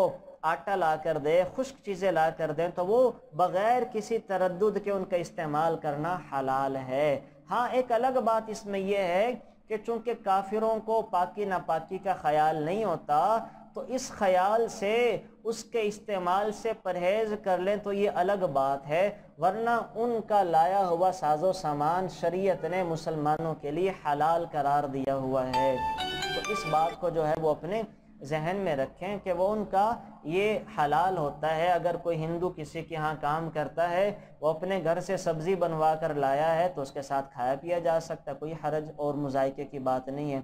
आटा ला कर दें खुश्क चीज़ें ला कर दें तो वो बग़ैर किसी तरद के उनका इस्तेमाल करना हलाल है हाँ एक अलग बात इसमें यह है कि चूँकि काफिरों को पाकि नापाकी का ख्याल नहीं होता तो इस ख्याल से उसके इस्तेमाल से परहेज़ कर लें तो ये अलग बात है वरना उनका लाया हुआ साजो सामान शरीयत ने मुसलमानों के लिए हलाल करार दिया हुआ है तो इस बात को जो है वो अपने जहन में रखें कि वो उनका ये हलाल होता है अगर कोई हिंदू किसी के यहाँ काम करता है वो अपने घर से सब्ज़ी बनवा कर लाया है तो उसके साथ खाया पिया जा सकता कोई हरज और मुजायके की बात नहीं है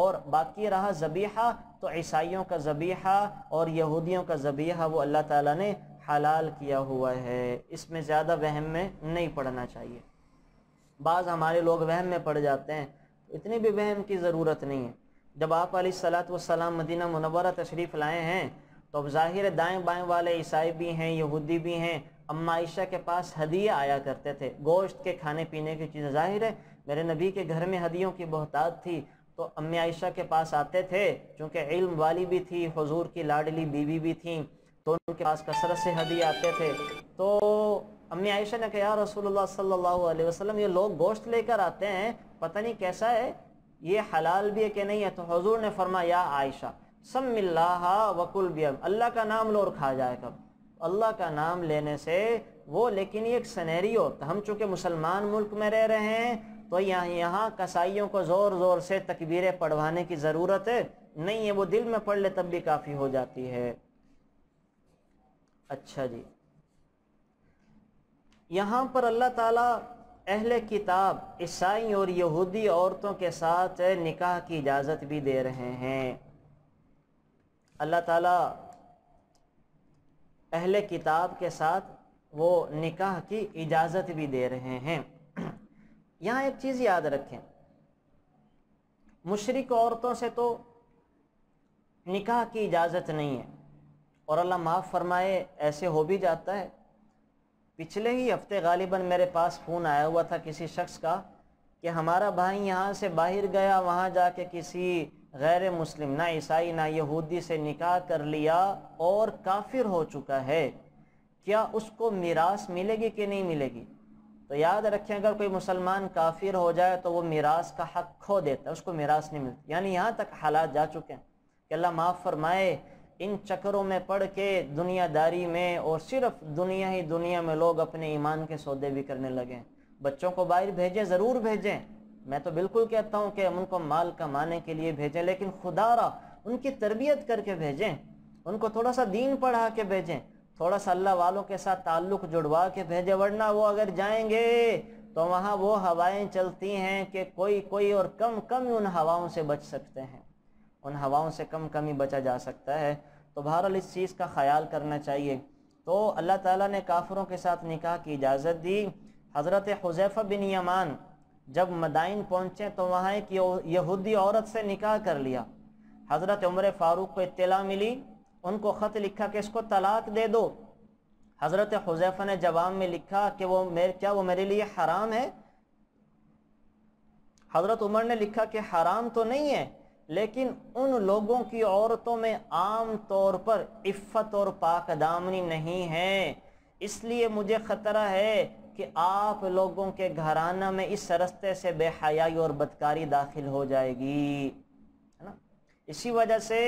और बाकी रहा जबीहा तो ईसाइयों का जबीहा और यहूदियों का जबीहा वो अल्लाह ताला ने हलाल किया हुआ है इसमें ज़्यादा वहम में नहीं पड़ना चाहिए बाज़ हमारे लोग वहम में पड़ जाते हैं तो इतनी भी वहम की ज़रूरत नहीं है जब आप सलाम मदीना मनवरा तशरीफ़ लाए हैं तो अब ज़ाहिर दाएँ बाएँ वाले ईसाई भी हैं यहूदी भी हैं अम्मा आयशा के पास हदिया आया करते थे गोश्त के खाने पीने की चीज़ें ज़ाहिर है मेरे नबी के घर में हदियों की बहुतात थी तो अम्मी आयशा के पास आते थे चूँकि इल्म वाली भी थी हजूर की लाडली बीवी भी थी तो उनके पास कसरत से हदिया आते थे तो अम्मी आयशा ने कहा रसूलुल्लाह सल्लल्लाहु अलैहि वसल्लम ये लोग गोश्त लेकर आते हैं पता नहीं कैसा है ये हलाल भी है कि नहीं है तो हजूर ने फरमाया आयशा सम्मिल्लाहा वकुल बियम अल्लाह का नाम लो और खा जाए कब अल्लाह का नाम लेने से वो लेकिन ये एक सनेरियो तो हम चूँकि मुसलमान मुल्क में रह रहे हैं तो यहाँ यहाँ कसाईयों को ज़ोर ज़ोर से तकबीरें पढ़वाने की ज़रूरत है नहीं है वो दिल में पढ़ ले तब भी काफ़ी हो जाती है अच्छा जी यहाँ पर अल्लाह ताला अहल किताब ईसाई और यहूदी औरतों के साथ निकाह की इजाज़त भी दे रहे हैं अल्लाह ताला अहल किताब के साथ वो निकाह की इजाज़त भी दे रहे हैं यहाँ एक चीज़ याद रखें मुशरक औरतों से तो निकाह की इजाज़त नहीं है और अल्लाह माफ़ फरमाए ऐसे हो भी जाता है पिछले ही हफ्ते गालिबा मेरे पास फ़ोन आया हुआ था किसी शख्स का कि हमारा भाई यहाँ से बाहर गया वहाँ जाके किसी गैर मुस्लिम ना ईसाई ना यहूदी से निकाह कर लिया और काफिर हो चुका है क्या उसको मीरास मिलेगी कि नहीं मिलेगी तो याद रखें अगर कोई मुसलमान काफिर हो जाए तो वो मीरास का हक खो देता है उसको मीरास नहीं मिलती यानी यहाँ तक हालात जा चुके हैं कि अल्लाह माफ़ फरमाए इन चक्करों में पड़ के दुनियादारी में और सिर्फ दुनिया ही दुनिया में लोग अपने ईमान के सौदे भी करने लगे बच्चों को बाहर भेजें ज़रूर भेजें मैं तो बिल्कुल कहता हूँ कि उनको माल कमाने के लिए भेजें लेकिन रहा उनकी तरबियत करके भेजें उनको थोड़ा सा दीन पढ़ा के भेजें थोड़ा सा अल्लाह वालों के साथ ताल्लुक जुड़वा के भेजें वरना वो अगर जाएंगे तो वहाँ वो हवाएं चलती हैं कि कोई कोई और कम कम उन हवाओं से बच सकते हैं उन हवाओं से कम कम ही बचा जा सकता है तो बहरहाल इस चीज़ का ख्याल करना चाहिए तो अल्लाह ताला ने काफरों के साथ निकाह की इजाज़त दी हज़रत हुजैफ़ा बिन यमान जब मदाइन पहुँचे तो वहाँ एक यहूदी औरत से निकाह कर लिया हज़रत उम्र फ़ारूक को इतला मिली उनको ख़त लिखा कि इसको तलाक दे दो हज़रत हुजैफ़ा ने जवाब में लिखा कि वो मेरे क्या वो मेरे लिए हराम है हज़रत उमर ने लिखा कि हराम तो नहीं है लेकिन उन लोगों की औरतों में आम तौर पर इफ़्फ़त और पाकदामनी नहीं है इसलिए मुझे ख़तरा है कि आप लोगों के घराना में इस रस्ते से बेहयाई और बदकारी दाखिल हो जाएगी है ना इसी वजह से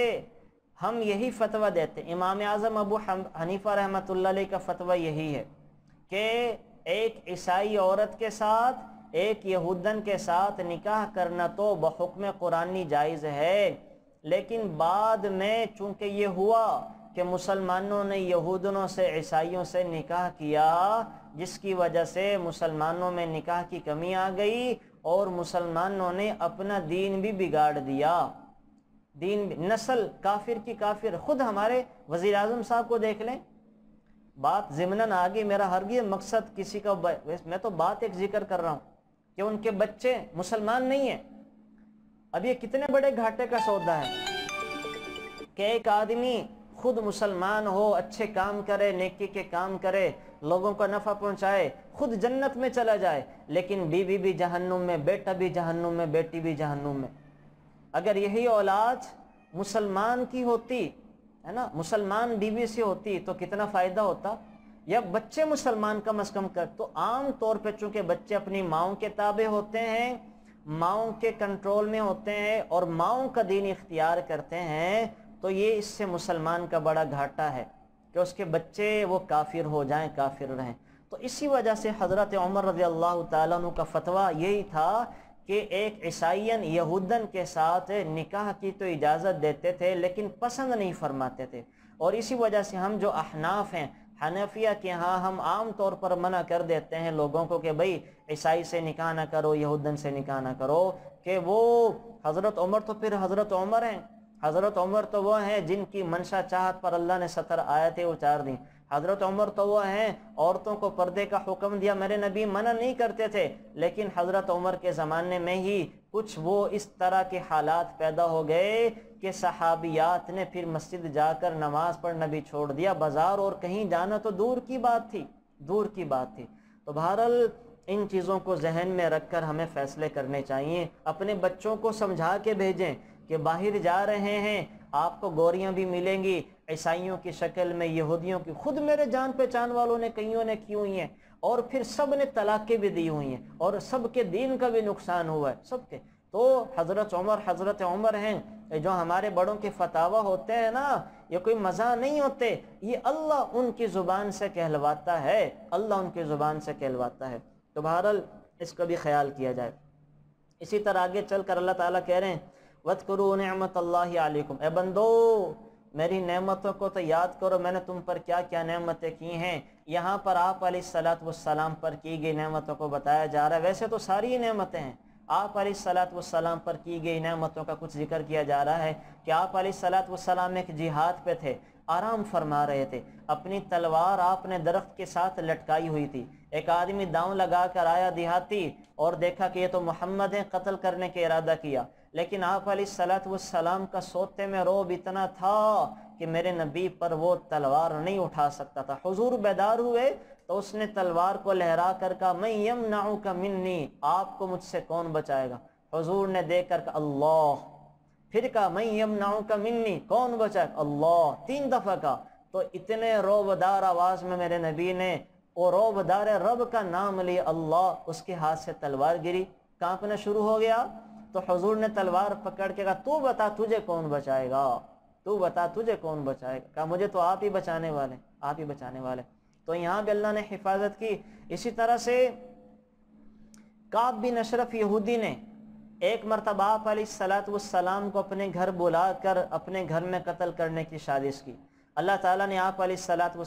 हम यही फतवा देते इमाम आज़म अबू हनीफ़ा रहमत का फतवा यही है कि एक ईसाई औरत के साथ एक यहूदन के साथ निकाह करना तो बहुक्म कुरानी जायज़ है लेकिन बाद में चूंकि ये हुआ कि मुसलमानों ने यहूदनों से ईसाइयों से निकाह किया जिसकी वजह से मुसलमानों में निकाह की कमी आ गई और मुसलमानों ने अपना दीन भी बिगाड़ दिया दीन नस्ल काफिर की काफिर खुद हमारे वज़ी अजम साहब को देख लें बात ज़िमनन गई मेरा हर मकसद किसी का मैं तो बात एक जिक्र कर रहा हूँ कि उनके बच्चे मुसलमान नहीं है अब ये कितने बड़े घाटे का सौदा है कि एक आदमी खुद मुसलमान हो अच्छे काम करे नेकी के काम करे लोगों को नफ़ा पहुंचाए खुद जन्नत में चला जाए लेकिन बीवी भी जहन्नुम में बेटा भी जहन्नुम में बेटी भी जहन्नुम में अगर यही औलाद मुसलमान की होती है ना मुसलमान बीवी से होती तो कितना फ़ायदा होता या बच्चे मुसलमान कम अज कम कर तो आम तौर पे चूंकि बच्चे अपनी माओ के ताबे होते हैं माओ के कंट्रोल में होते हैं और माओ का दीन इख्तियार करते हैं तो ये इससे मुसलमान का बड़ा घाटा है कि उसके बच्चे वो काफिर हो जाएं काफिर रहें तो इसी वजह से हज़रत उमर रज़ी अल्लाह तु का फतवा यही था कि एक ईसाइन यहूदन के साथ निकाह की तो इजाज़त देते थे लेकिन पसंद नहीं फरमाते थे और इसी वजह से हम जो अहनाफ हैं हनफिया के यहाँ हम आम तौर पर मना कर देते हैं लोगों को कि भाई ईसाई से निकाह ना करो यहूदन से निकाह ना करो कि वो हज़रत उमर तो फिर हज़रत उमर हैं हज़रत उमर तो वह हैं जिनकी मंशा चाहत पर अल्लाह ने सतर आयतें उतार दी हज़रत उमर तो वह हैं औरतों को पर्दे का हुक्म दिया मेरे नबी मना नहीं करते थे लेकिन हज़रत उमर के ज़माने में ही कुछ वो इस तरह के हालात पैदा हो गए कि सहाबियात ने फिर मस्जिद जाकर नमाज पढ़ना भी छोड़ दिया बाज़ार और कहीं जाना तो दूर की बात थी दूर की बात थी तो बहरहाल इन चीज़ों को जहन में रख कर हमें फ़ैसले करने चाहिए अपने बच्चों को समझा के भेजें कि बाहर जा रहे हैं आपको गौरियाँ भी मिलेंगी ईसाइयों की शक्ल में यहूदियों की खुद मेरे जान पहचान वालों ने कईयों ने की हुई हैं और फिर सब ने तलाक़ें भी दी हुई हैं और सब के दीन का भी नुकसान हुआ है सब के तो हज़रत उमर हज़रत उमर हैं जो हमारे बड़ों के फतावा होते हैं ना ये कोई मज़ा नहीं होते ये अल्लाह उनकी ज़ुबान से कहलवाता है अल्लाह उनकी ज़ुबान से कहलवाता है तो बहरल इसका भी ख्याल किया जाए इसी तरह आगे चल कर अल्लाह ताला कह रहे हैं वत करो नमत अल्लाम ए बंदो मेरी नेमतों को तो याद करो मैंने तुम पर क्या क्या नेमतें की हैं यहाँ पर आप सलाम पर की गई नेमतों को बताया जा रहा है वैसे तो सारी ही नेमतें हैं आप सलाम पर की गई नेमतों का कुछ जिक्र किया जा रहा है कि आप सलाम एक जिहाद पे थे आराम फरमा रहे थे अपनी तलवार आपने दरख्त के साथ लटकाई हुई थी एक आदमी दाँव लगा कर आया देहाती और देखा कि ये तो मोहम्मद है कत्ल करने के इरादा किया लेकिन आप सलाम का सोते में रोब इतना था कि मेरे नबी पर वो तलवार नहीं उठा सकता था हुजूर बेदार हुए तो उसने तलवार को लहरा कर कहा मैं यम नाऊ का मिन्नी आपको मुझसे कौन बचाएगा हुजूर ने देख कर कहा अल्लाह फिर कहा मैं यम नाऊ का मिन्नी कौन बचाएगा अल्लाह तीन दफ़ा कहा तो इतने रोबदार आवाज़ में मेरे नबी ने वो रोबदार रब का नाम लिया अल्लाह उसके हाथ से तलवार गिरी कांपना शुरू हो गया तो हजूर ने तलवार पकड़ के कहा तू बता तुझे कौन बचाएगा तू बता तुझे कौन बचाएगा कहा मुझे तो आप ही बचाने वाले आप ही बचाने वाले तो यहाँ भी अल्लाह ने हिफाजत की इसी तरह से काब बिन अशरफ यहूदी ने एक मरतबा आप सलाम को अपने घर बुला कर अपने घर में कत्ल करने की साजिश की अल्लाह ताला ने आप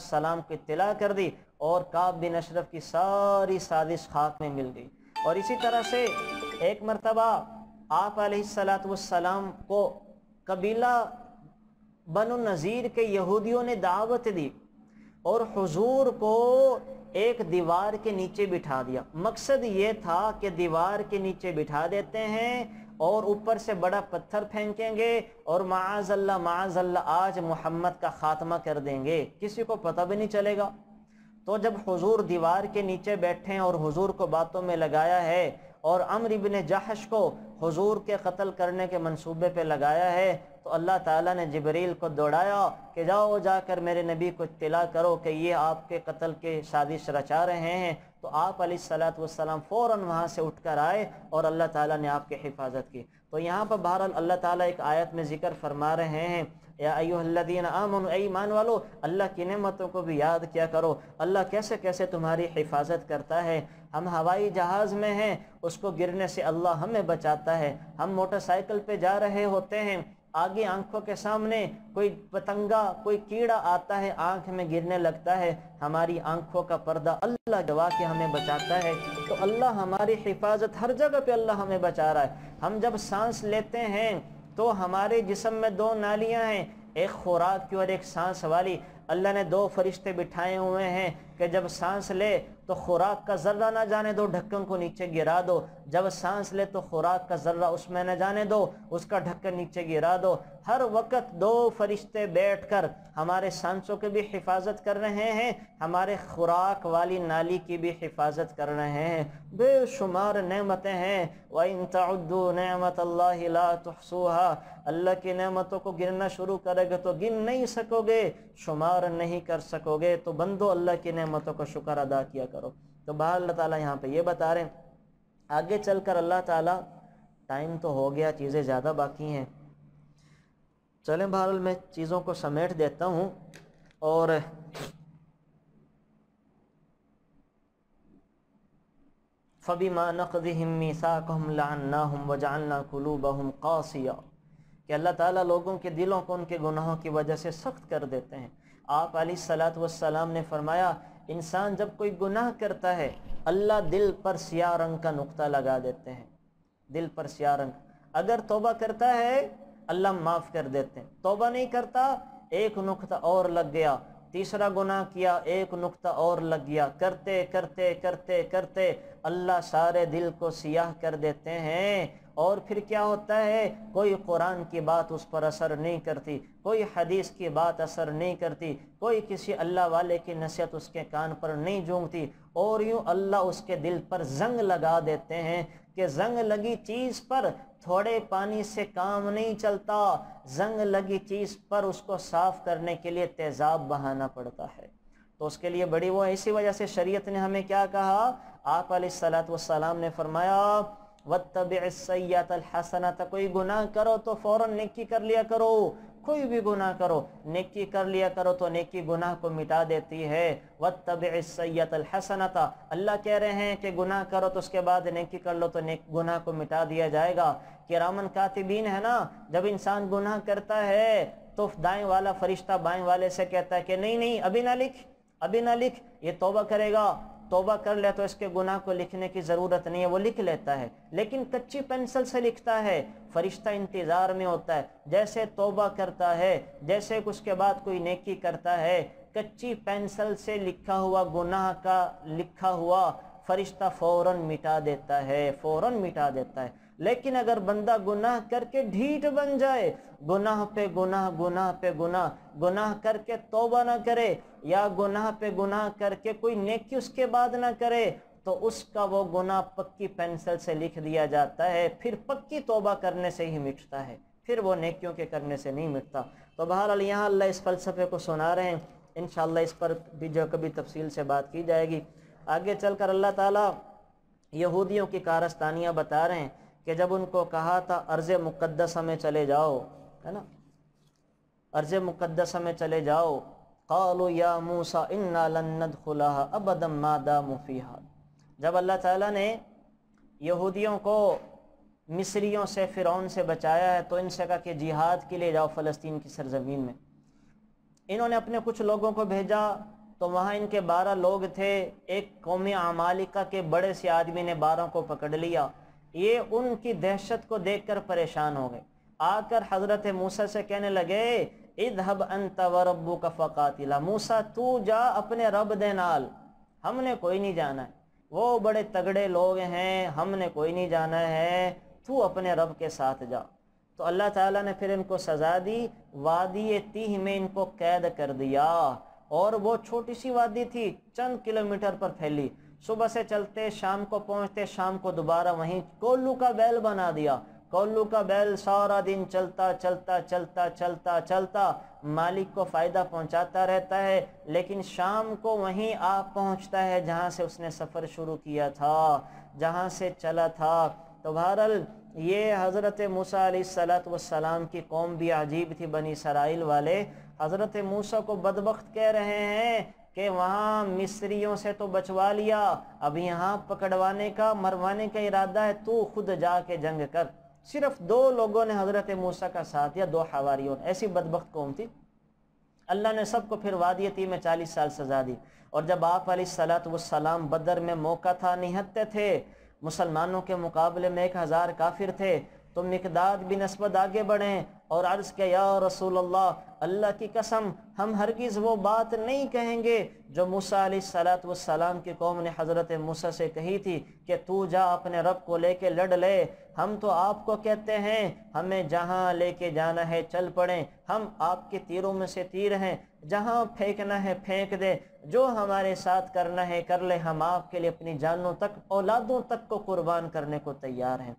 सलाम को इतला कर दी और काब बिन अशरफ की सारी साजिश खाक में मिल गई और इसी तरह से एक मरतबा आप सलाम को कबीला बन नज़ीर के यहूदियों ने दावत दी और हुजूर को एक दीवार के नीचे बिठा दिया मकसद ये था कि दीवार के नीचे बिठा देते हैं और ऊपर से बड़ा पत्थर फेंकेंगे और माजल्ला माजल्ला आज मोहम्मद का ख़ात्मा कर देंगे किसी को पता भी नहीं चलेगा तो जब हुजूर दीवार के नीचे बैठे हैं और हुजूर को बातों में लगाया है और अमर इबन जहश को हजूर के कत्ल करने के मनसूबे पर लगाया है तो अल्लाह ताला ने जबरील को दौड़ाया कि जाओ जाकर मेरे नबी को इतला करो कि ये आपके कत्ल के साजिश रचा रहे हैं तो आप सलात वसलाम फ़ौर वहाँ से उठ कर आए और अल्लाह ताला ने आपकी हिफाजत की तो यहाँ पर बहरहाल अल्लाह ताला एक आयत में ज़िक्र फरमा रहे हैं ईमान वालो अल्लाह की नेमतों को भी याद क्या करो अल्लाह कैसे कैसे तुम्हारी हिफाजत करता है हम हवाई जहाज़ में हैं उसको गिरने से अल्लाह हमें बचाता है हम मोटरसाइकिल पे जा रहे होते हैं आगे आंखों के सामने कोई पतंगा कोई कीड़ा आता है आंख में गिरने लगता है हमारी आंखों का पर्दा अल्लाह गवा के हमें बचाता है तो अल्लाह हमारी हिफाजत हर जगह पे अल्लाह हमें बचा रहा है हम जब सांस लेते हैं तो हमारे जिसम में दो नालियाँ हैं एक खुराक की और एक सांस वाली अल्लाह ने दो फरिश्ते बिठाए हुए हैं कि जब सांस ले तो खुराक का ज़र्रा ना जाने दो ढक्कन को नीचे गिरा दो जब सांस ले तो खुराक का ज़र्रा उसमें न जाने दो उसका ढक्कन नीचे गिरा दो हर वक्त दो फरिश्ते बैठकर हमारे सांसों की भी हिफाजत कर रहे हैं हमारे खुराक वाली नाली की भी हिफाजत कर रहे हैं बेशुमार नमतें हैं व इन तद्दू नमत तहसूहा अल्लाह की नमतों को गिनना शुरू करेगा तो गिन नहीं सकोगे शुमार नहीं कर सकोगे तो बंदो अल्लाह की नेमतों का शुक्र अदा किया करो तो बाहर अल्लाह ताला यहाँ पे ये बता रहे हैं आगे चल कर अल्लाह ताला टाइम तो हो गया चीज़ें ज़्यादा बाकी हैं चलें बहरहाल मैं चीज़ों को समेट देता हूँ और फ़बी माँ नकदी हिम्मी साकम लाना हम वजाना कौसिया कि अल्लाह ताला लोगों के दिलों को उनके गुनाहों की वजह से सख्त कर देते हैं आप सलात वसलाम ने फरमाया इंसान जब कोई गुनाह करता है अल्लाह दिल पर सिया रंग का नुक्ता लगा देते हैं दिल पर सिया रंग अगर तोबा करता है अल्लाह माफ़ कर देते हैं तोबा नहीं करता एक नुक्ता और लग गया तीसरा गुनाह किया एक नुक्ता और लग गया करते करते करते करते अल्लाह सारे दिल को सियाह कर देते हैं और फिर क्या होता है कोई कुरान की बात उस पर असर नहीं करती कोई हदीस की बात असर नहीं करती कोई किसी अल्लाह वाले की नसीहत उसके कान पर नहीं जूंगती और यूँ अल्लाह उसके दिल पर जंग लगा देते हैं कि जंग लगी चीज़ पर थोड़े पानी से काम नहीं चलता जंग लगी चीज़ पर उसको साफ़ करने के लिए तेज़ाब बहाना पड़ता है तो उसके लिए बड़ी वो इसी वजह से शरीयत ने हमें क्या कहा आप सलात वसलाम ने फरमाया वतबसैतलहसनत कोई गुनाह करो तो फ़ौर नेकी कर लिया करो कोई भी गुनाह करो नेकी कर लिया करो तो नेकी गुनाह को मिटा देती है वतबसैतलहसनत अल्लाह कह रहे हैं कि गुनाह करो तो उसके बाद नेकी कर लो तो नेक गुनाह को मिटा दिया जाएगा कि रामन कातिबीन है ना जब इंसान गुनाह करता है तो दाएँ वाला फरिश्ता बाएँ वाले से कहता है कि नहीं नहीं अभी ना लिख अभी ना लिख ये तोबा करेगा तोबा कर ले तो इसके गुनाह को लिखने की ज़रूरत नहीं है वो लिख लेता है लेकिन कच्ची पेंसिल से लिखता है फरिश्ता इंतज़ार में होता है जैसे तोबा करता है जैसे उसके बाद कोई नेकी करता है कच्ची पेंसिल से लिखा हुआ गुनाह का लिखा हुआ फरिश्ता फ़ौर मिटा देता है फ़ौर मिटा देता है लेकिन अगर बंदा गुनाह करके ढीठ बन जाए गुनाह पे गुनाह गुनाह पे गुनाह गुनाह करके तोबा ना करे या गुनाह पे गुनाह करके कोई नेकी उसके बाद ना करे तो उसका वो गुनाह पक्की पेंसिल से लिख दिया जाता है फिर पक्की तोबा करने से ही मिटता है फिर वो नेकियों के करने से नहीं मिटता तो बहरहाल यहाँ अल्लाह इस फ़लसफ़े को सुना रहे हैं इन इस पर भी जो कभी तफसील से बात की जाएगी आगे चल कर अल्लाह ताली यहूदियों की कारस्तानियाँ बता रहे हैं कि जब उनको कहा था अर्ज मुकदस में चले जाओ है ना अर्ज मुकदस में चले जाओ कालो या मूसा इन्ना खुला अबदम मादा मुफीहा जब अल्लाह ताला ने यहूदियों को मिस्रियों से फ़िरौन से बचाया है तो इनसे कहा कि जिहाद के लिए जाओ फ़लस्तीन की सरजमीन में इन्होंने अपने कुछ लोगों को भेजा तो वहाँ इनके बारह लोग थे एक कौमी अमालिका के बड़े से आदमी ने बारह को पकड़ लिया ये उनकी दहशत को देखकर परेशान हो गए आकर हजरत मूसा से कहने लगे इद हब व का फ़कातिला मूसा तू जा अपने रब दे नाल हमने कोई नहीं जाना है वो बड़े तगड़े लोग हैं हमने कोई नहीं जाना है तू अपने रब के साथ जा तो अल्लाह ताला ने फिर इनको सज़ा दी वादी तीह में इनको कैद कर दिया और वो छोटी सी वादी थी चंद किलोमीटर पर फैली सुबह से चलते शाम को पहुंचते शाम को दोबारा वहीं कोल्लू का बैल बना दिया कोल्लू का बैल सारा दिन चलता चलता चलता चलता चलता मालिक को फ़ायदा पहुंचाता रहता है लेकिन शाम को वहीं आ पहुंचता है जहां से उसने सफ़र शुरू किया था जहां से चला था तो बहरल ये हज़रत मूसा सलाम की कौम भी अजीब थी बनी सराइल वाले हज़रत मूसा को बदबक कह रहे हैं कि वहाँ मिस्रियों से तो बचवा लिया अब यहाँ पकड़वाने का मरवाने का इरादा है तू खुद जाके जंग कर सिर्फ दो लोगों ने हजरत मूसा का साथ दिया दो हवारियों और ऐसी बदबक कौम थी अल्लाह ने सबको फिर वादिय ती में चालीस साल सजा दी और जब आप सलात सलाम बदर में मौका था निहत्ते थे मुसलमानों के मुकाबले में एक हज़ार काफिर थे तो मकदाद बिनस्बत आगे बढ़ें और अर्ज़ किया या रसूल अल्लाह अल्लाह की कसम हम हरगिज़ वो बात नहीं कहेंगे जो मूसा सलात वसलाम की कौम ने हज़रत मूसा से कही थी कि तू जा अपने रब को लेके लड़ ले हम तो आपको कहते हैं हमें जहाँ लेके जाना है चल पड़े हम आपके तीरों में से तीर हैं जहाँ फेंकना है फेंक दे जो हमारे साथ करना है कर ले हम आपके लिए अपनी जानों तक औलादों तक को कुर्बान करने को तैयार हैं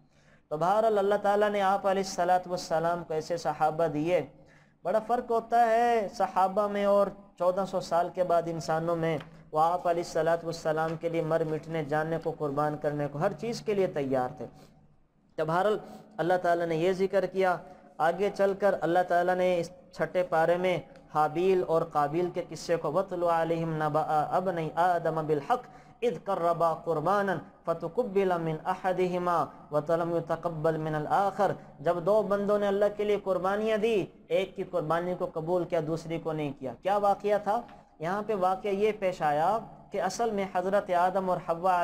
तो बहर अल्लाह ताला ने आप सलात वसलाम को ऐसे सहाबा दिए बड़ा फ़र्क होता है सहाबा में और 1400 साल के बाद इंसानों में वह आप सलाम के लिए मर मिटने जानने को कुर्बान करने को हर चीज़ के लिए तैयार थे जब तो हर अल्लाह ताला ने यह जिक्र किया आगे चलकर अल्लाह ताला ने इस छठे पारे में हाबील और काबिल के किस्से को वतलम नबा अब नहीं आदम बिलहक़ इद करबा कुर्बान फ़तुकबिलमिन अहदहिमा वतलम तकबल मिन आखर जब दो बंदों ने अल्लाह के लिए कुर्बानियाँ दी एक की कुर्बानी को कबूल किया दूसरी को नहीं किया क्या वाक़ था यहाँ पे वाक़ ये पेश आया कि असल में हज़रत आदम और हवा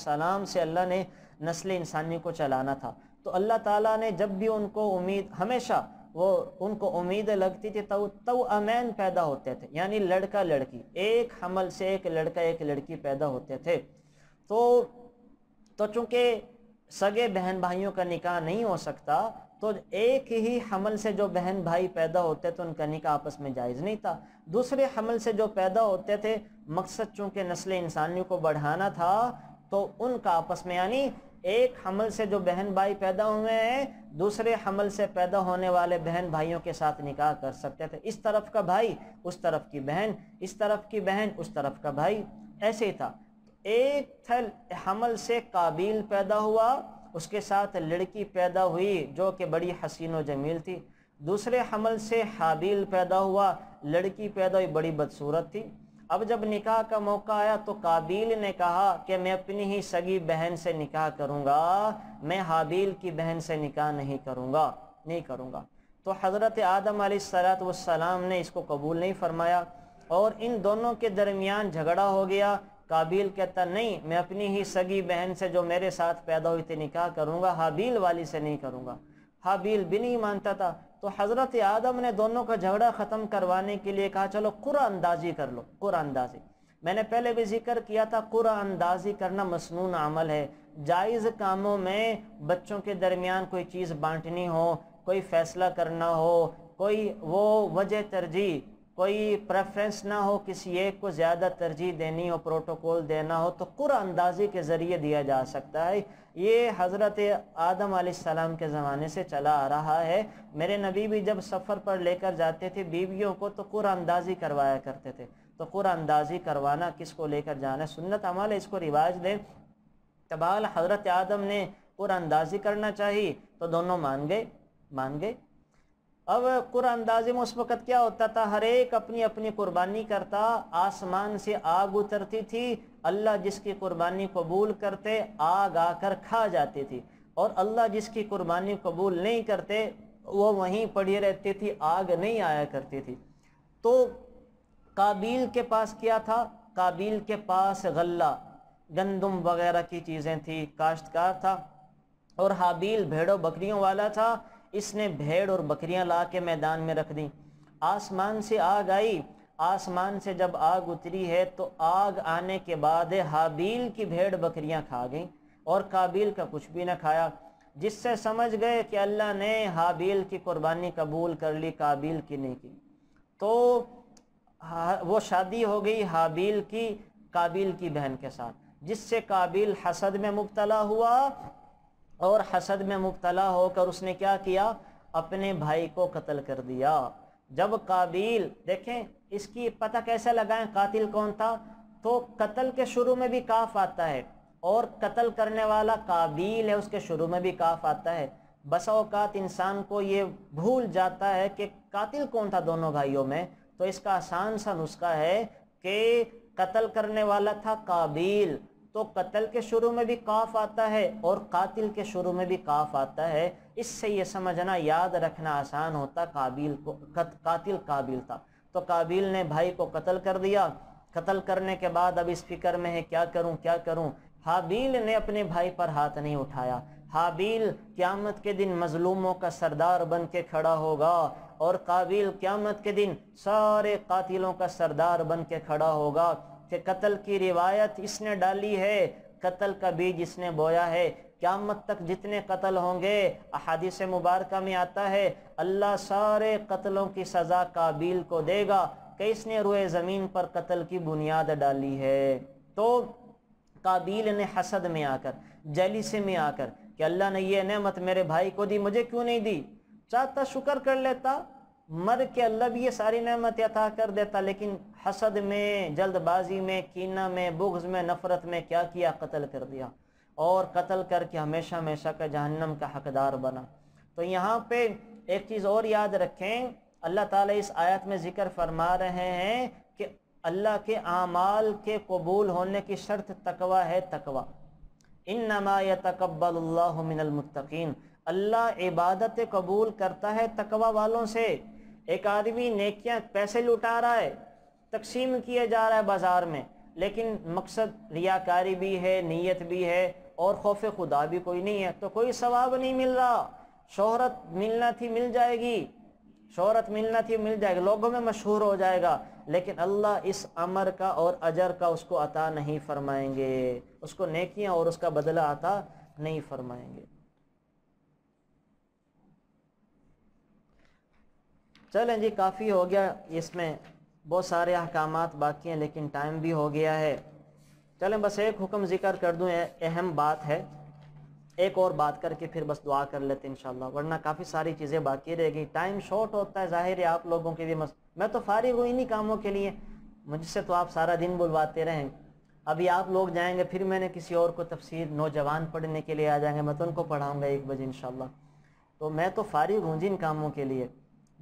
सलाम से अल्लाह ने नस्ल इंसानी को चलाना था तो अल्लाह ताला ने जब भी उनको उम्मीद हमेशा वो उनको उम्मीद लगती थी तो तो अमैन पैदा होते थे यानी लड़का लड़की एक हमल से एक लड़का एक लड़की पैदा होते थे तो तो चूंकि सगे बहन भाइयों का निकाह नहीं हो सकता तो एक ही हमल से जो बहन भाई पैदा होते थे उनका निकाह आपस में जायज़ नहीं था दूसरे हमल से जो पैदा होते थे मकसद चूंकि नस्ल इंसानियों को बढ़ाना था तो उनका आपस में यानी एक हमल से जो बहन भाई पैदा हुए हैं दूसरे हमल से पैदा होने वाले बहन भाइयों के साथ निकाह कर सकते थे इस तरफ का भाई उस तरफ की बहन इस तरफ की बहन उस तरफ का भाई ऐसे ही था एक थल हमल से काबिल पैदा हुआ उसके साथ लड़की पैदा हुई जो कि बड़ी हसीन व जमील थी दूसरे हमल से हाबिल पैदा हुआ लड़की पैदा हुई बड़ी बदसूरत थी अब जब निकाह का मौका आया तो काबिल ने कहा कि मैं अपनी ही सगी बहन से निकाह करूँगा मैं हाबील की बहन से निकाह नहीं करूँगा नहीं करूँगा तो हज़रत आदम सलाम ने इसको कबूल नहीं फरमाया और इन दोनों के दरमियान झगड़ा हो गया काबिल कहता नहीं मैं अपनी ही सगी बहन से जो मेरे साथ पैदा हुई थी निकाह करूँगा हाबील वाली से नहीं करूँगा हाबील भी नहीं मानता था तो हज़रत आदम ने दोनों का झगड़ा ख़त्म करवाने के लिए कहा चलो कुरा अंदाजी कर लो कुरा अंदाजी मैंने पहले भी जिक्र किया था कुरा अंदाजी करना मसनून अमल है जायज़ कामों में बच्चों के दरमियान कोई चीज़ बांटनी हो कोई फ़ैसला करना हो कोई वो वजह तरजीह कोई प्रेफरेंस ना हो किसी एक को ज़्यादा तरजीह देनी हो प्रोटोकॉल देना हो तो कुर अंदाजी के ज़रिए दिया जा सकता है ये हज़रत आदम आसमाम के ज़माने से चला आ रहा है मेरे नबी भी जब सफ़र पर लेकर जाते थे बीवियों को तो कुर अंदाजी करवाया करते थे तो कुर अंदाजी करवाना किसको लेकर जाना सुन्नत अमल इसको रिवाज दें तबाल हज़रत आदम ने कुर अंदाजी करना चाहिए तो दोनों मान गए मान गए अब कुरअंदाज में उस वक़्त क्या होता था हर एक अपनी अपनी कुर्बानी करता आसमान से आग उतरती थी अल्लाह जिसकी कुर्बानी कबूल करते आग आकर खा जाती थी और अल्लाह जिसकी कुर्बानी कबूल नहीं करते वो वहीं पड़ी रहती थी आग नहीं आया करती थी तो काबिल के पास क्या था काबिल के पास गल्ला गंदम वगैरह की चीज़ें थी काश्तकार था और हाबील भेड़ों बकरियों वाला था इसने भेड़ और बकरियां ला के मैदान में रख दी आसमान से आग आई आसमान से जब आग उतरी है तो आग आने के बाद हाबील की भेड़ बकरियां खा गईं और काबिल का कुछ भी ना खाया जिससे समझ गए कि अल्लाह ने हाबील की कुर्बानी कबूल कर ली काबिल की नहीं की तो वो शादी हो गई हाबील की काबिल की बहन के साथ जिससे काबिल हसद में मुबतला हुआ और हसद में मुबतला होकर उसने क्या किया अपने भाई को कत्ल कर दिया जब काबिल देखें इसकी पता कैसे लगाएं कातिल कौन था तो कत्ल के शुरू में भी काफ आता है और कत्ल करने वाला काबिल है उसके शुरू में भी काफ आता है बसाओकात इंसान को ये भूल जाता है कि कातिल कौन था दोनों भाइयों में तो इसका आसान सा नुस्खा है कि कत्ल करने वाला था काबिल तो कत्ल के शुरू में भी काफ आता है और कातिल के शुरू में भी काफ आता है इससे यह समझना याद रखना आसान होता काबिल को कत, कातिल काबिल था तो काबिल ने भाई को कत्ल कर दिया कत्ल करने के बाद अब इस फिक्र में है क्या करूं क्या करूं हाबील ने अपने भाई पर हाथ नहीं उठाया हाबील क्यामत के दिन मजलूमों का सरदार बन के खड़ा होगा और काबिल क्यामत के दिन सारे कातिलों का सरदार बन के खड़ा होगा कि कत्ल की रिवायत इसने डाली है कत्ल का बीज इसने बोया है क्यामत तक जितने कत्ल होंगे अहादिस मुबारक में आता है अल्लाह सारे कत्लों की सज़ा काबिल को देगा कि इसने रुए ज़मीन पर कत्ल की बुनियाद डाली है तो काबिल ने हसद में आकर से में आकर कि अल्लाह ने यह नमत मेरे भाई को दी मुझे क्यों नहीं दी चाहता शुक्र कर लेता मर के अल्लाह भी ये सारी नमत अता कर देता लेकिन हसद में जल्दबाजी में कीना में बुग्ज में नफ़रत में क्या किया कत्ल कर दिया और कत्ल करके हमेशा हमेशा का जहन्नम का हकदार बना तो यहाँ पे एक चीज़ और याद रखें अल्लाह ताला इस आयत में ज़िक्र फरमा रहे हैं कि अल्लाह के आमाल के कबूल होने की शर्त तकवा है तकवा इन नमा तकबल अल्लाह इबादत कबूल करता है तकवा वालों से एक आदमी नेकियां पैसे लुटा रहा है तकसीम किया जा रहा है बाजार में लेकिन मकसद रियाकारी भी है नीयत भी है और खौफ खुदा भी कोई नहीं है तो कोई सवाब नहीं मिल रहा शोहरत मिलना थी मिल जाएगी शोहरत मिलना थी मिल जाएगी लोगों में मशहूर हो जाएगा लेकिन अल्लाह इस अमर का और अजर का उसको अता नहीं फरमाएंगे उसको नेकियां और उसका बदला अता नहीं फरमाएंगे चलें जी काफ़ी हो गया इसमें बहुत सारे अहकाम बाकी हैं लेकिन टाइम भी हो गया है चलें बस एक हुक्म ज़िक्र कर दूँ अहम बात है एक और बात करके फिर बस दुआ कर लेते इन वरना काफ़ी सारी चीज़ें बाकी रह गई टाइम शॉर्ट होता है ज़ाहिर है आप लोगों के लिए मस मैं तो फारिग हूँ इन्हीं कामों के लिए मुझसे तो आप सारा दिन बुलवाते रहें अभी आप लोग जाएंगे फिर मैंने किसी और को तफसीर नौजवान पढ़ने के लिए आ जाएंगे मैं तो उनको पढ़ाऊँगा एक बजे इन तो मैं तो फारिग हूँ जिन कामों के लिए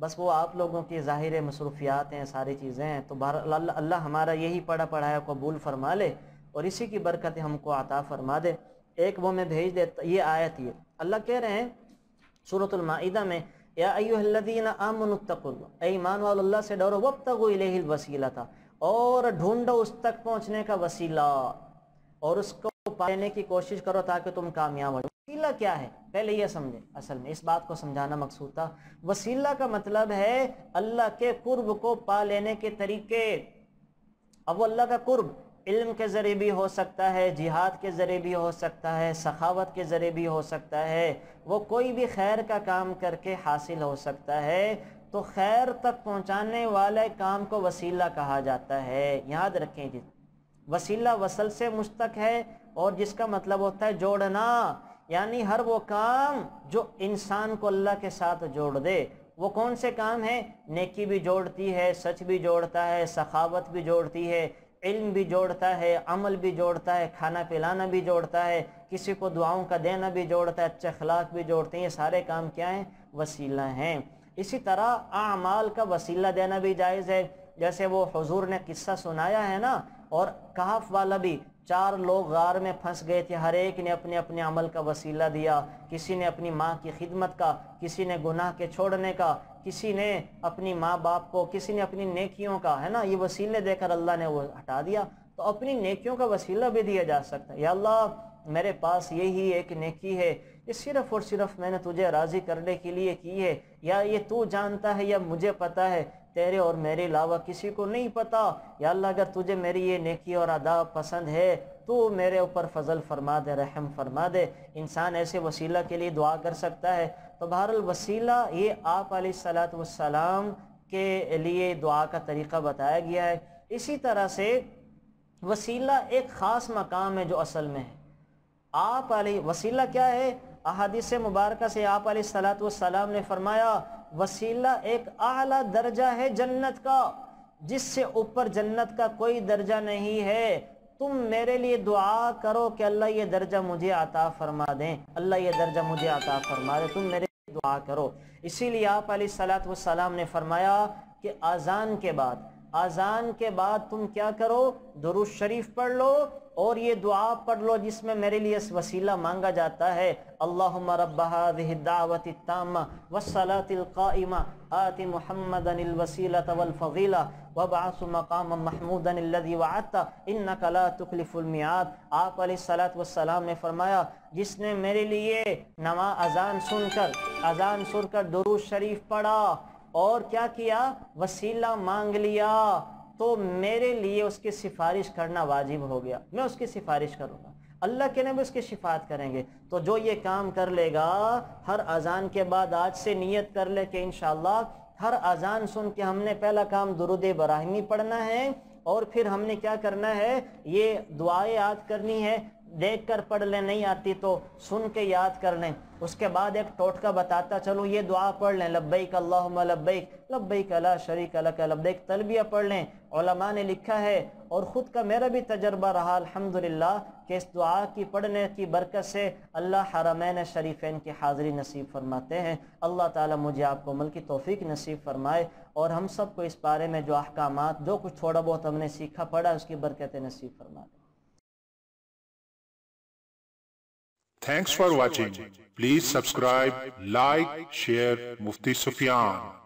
बस वो आप लोगों की ज़ाहिर मसरूफियात हैं सारी चीज़ें हैं तो बहर अल्लाह हमारा यही पढ़ा पढ़ाया कबूल फरमा ले और इसी की बरकत हमको आता फरमा दे एक वो मैं भेज देता तो ये आयत ये अल्लाह कह रहे हैं सूरतमादा में यादीन आमनतकुल ईमान वाल्ला से डरो वब तक वो वसीला था और ढूंढो उस तक पहुँचने का वसीला और उसको पाने की कोशिश करो ताकि तुम कामयाब हो वसीला क्या है पहले यह समझे असल में इस बात को समझाना मकसूद था वसीला का मतलब है अल्लाह के कुर्ब को पा लेने के तरीके अब वो अल्लाह का कुर्ब इल्म के ज़रिए भी हो सकता है जिहाद के ज़रिए भी हो सकता है सखावत के ज़रिए भी हो सकता है वो कोई भी खैर का काम करके हासिल हो सकता है तो खैर तक पहुंचाने वाले काम को वसीला कहा जाता है याद रखें जी वसीला वसल से मुश्तक है और जिसका मतलब होता है जोड़ना यानी हर वो काम जो इंसान को अल्लाह के साथ जोड़ दे वो कौन से काम है नेकी भी जोड़ती है सच भी जोड़ता है सखावत भी जोड़ती है इल्म भी जोड़ता है अमल भी जोड़ता है खाना पिलाना भी जोड़ता है किसी को दुआओं का देना भी जोड़ता है अच्छे अखलाक भी जोड़ते हैं ये सारे काम क्या हैं वसीला हैं इसी तरह आमाल का वसीला देना भी जायज़ है जैसे वो हजूर ने किस्सा सुनाया है ना और कहाफ वाला भी चार लोग गार में फंस गए थे हर एक ने अपने अपने अमल का वसीला दिया किसी ने अपनी माँ की खिदमत का किसी ने गुनाह के छोड़ने का किसी ने अपनी माँ बाप को किसी ने अपनी नेकियों का है ना ये वसीले देकर अल्लाह ने वो हटा दिया तो अपनी नेकियों का वसीला भी दिया जा सकता है या अल्लाह मेरे पास यही एक नेकी है ये सिर्फ़ और सिर्फ मैंने तुझे राज़ी करने के लिए की है या ये तू जानता है या मुझे पता है तेरे और मेरे अलावा किसी को नहीं पता या अल्लाह अगर तुझे मेरी ये नेकी और अदा पसंद है तो मेरे ऊपर फजल फरमा दे रहम फरमा दे इंसान ऐसे वसीला के लिए दुआ कर सकता है तो बहरल वसीला ये आप सलात वसलाम के लिए दुआ का तरीक़ा बताया गया है इसी तरह से वसीला एक ख़ास मकाम है जो असल में है आप वसीला क्या है अहादिस मुबारक से आप सलात वसलाम ने फरमाया वसीला एक आला दर्जा है जन्नत का जिससे ऊपर जन्नत का कोई दर्जा नहीं है तुम मेरे लिए दुआ करो कि अल्लाह ये दर्जा मुझे आता फरमा दें अल्लाह ये दर्जा मुझे आता फरमा दे तुम मेरे लिए दुआ करो इसीलिए आप सलात वसलाम ने फरमाया कि आज़ान के बाद अजान के बाद तुम क्या करो दुरुज शरीफ पढ़ लो और ये दुआ पढ़ लो जिसमें मेरे लिए वसीला मांगा जाता है अल्लाह रबादावतम वसलातिलकामा आति महमदनवसीला वबास मकाम महमूदनवाता इन नकला तुखलिफुलमियात आप सलाम ने फरमाया जिसने मेरे लिए नमा अजान सुनकर अजान सुनकर दुरुज शरीफ पढ़ा और क्या किया वसीला मांग लिया तो मेरे लिए उसकी सिफारिश करना वाजिब हो गया मैं उसकी सिफारिश करूँगा अल्लाह के नबी उसकी शिफात करेंगे तो जो ये काम कर लेगा हर अजान के बाद आज से नियत कर ले कि इन हर अजान सुन के हमने पहला काम दुरुद बराहमी पढ़ना है और फिर हमने क्या करना है ये दुआएं याद करनी है देख कर पढ़ लें नहीं आती तो सुन के याद कर लें उसके बाद एक टोटका बताता चलो ये दुआ पढ़ लें लब्बैक अल्लाहुम्मा लब्बैक लब्बैक अला शरीक अलक लब्बैक तलबिया पढ़ लें ओलमा ने लिखा है और ख़ुद का मेरा भी तजर्बा रहा अल्हम्दुलिल्लाह कि इस दुआ की पढ़ने की बरकत से अल्लाह हरमैन शरीफ़ैन की हाज़री नसीब फरमाते हैं अल्लाह ताला मुझे आपको मल की तोफ़ी नसीब फरमाए और हम सबको इस बारे में जो अहकाम जो कुछ थोड़ा बहुत हमने सीखा पढ़ा उसकी बरकत नसीब फरमाए Thanks for watching. Please subscribe, like, share Mufti Sufyan.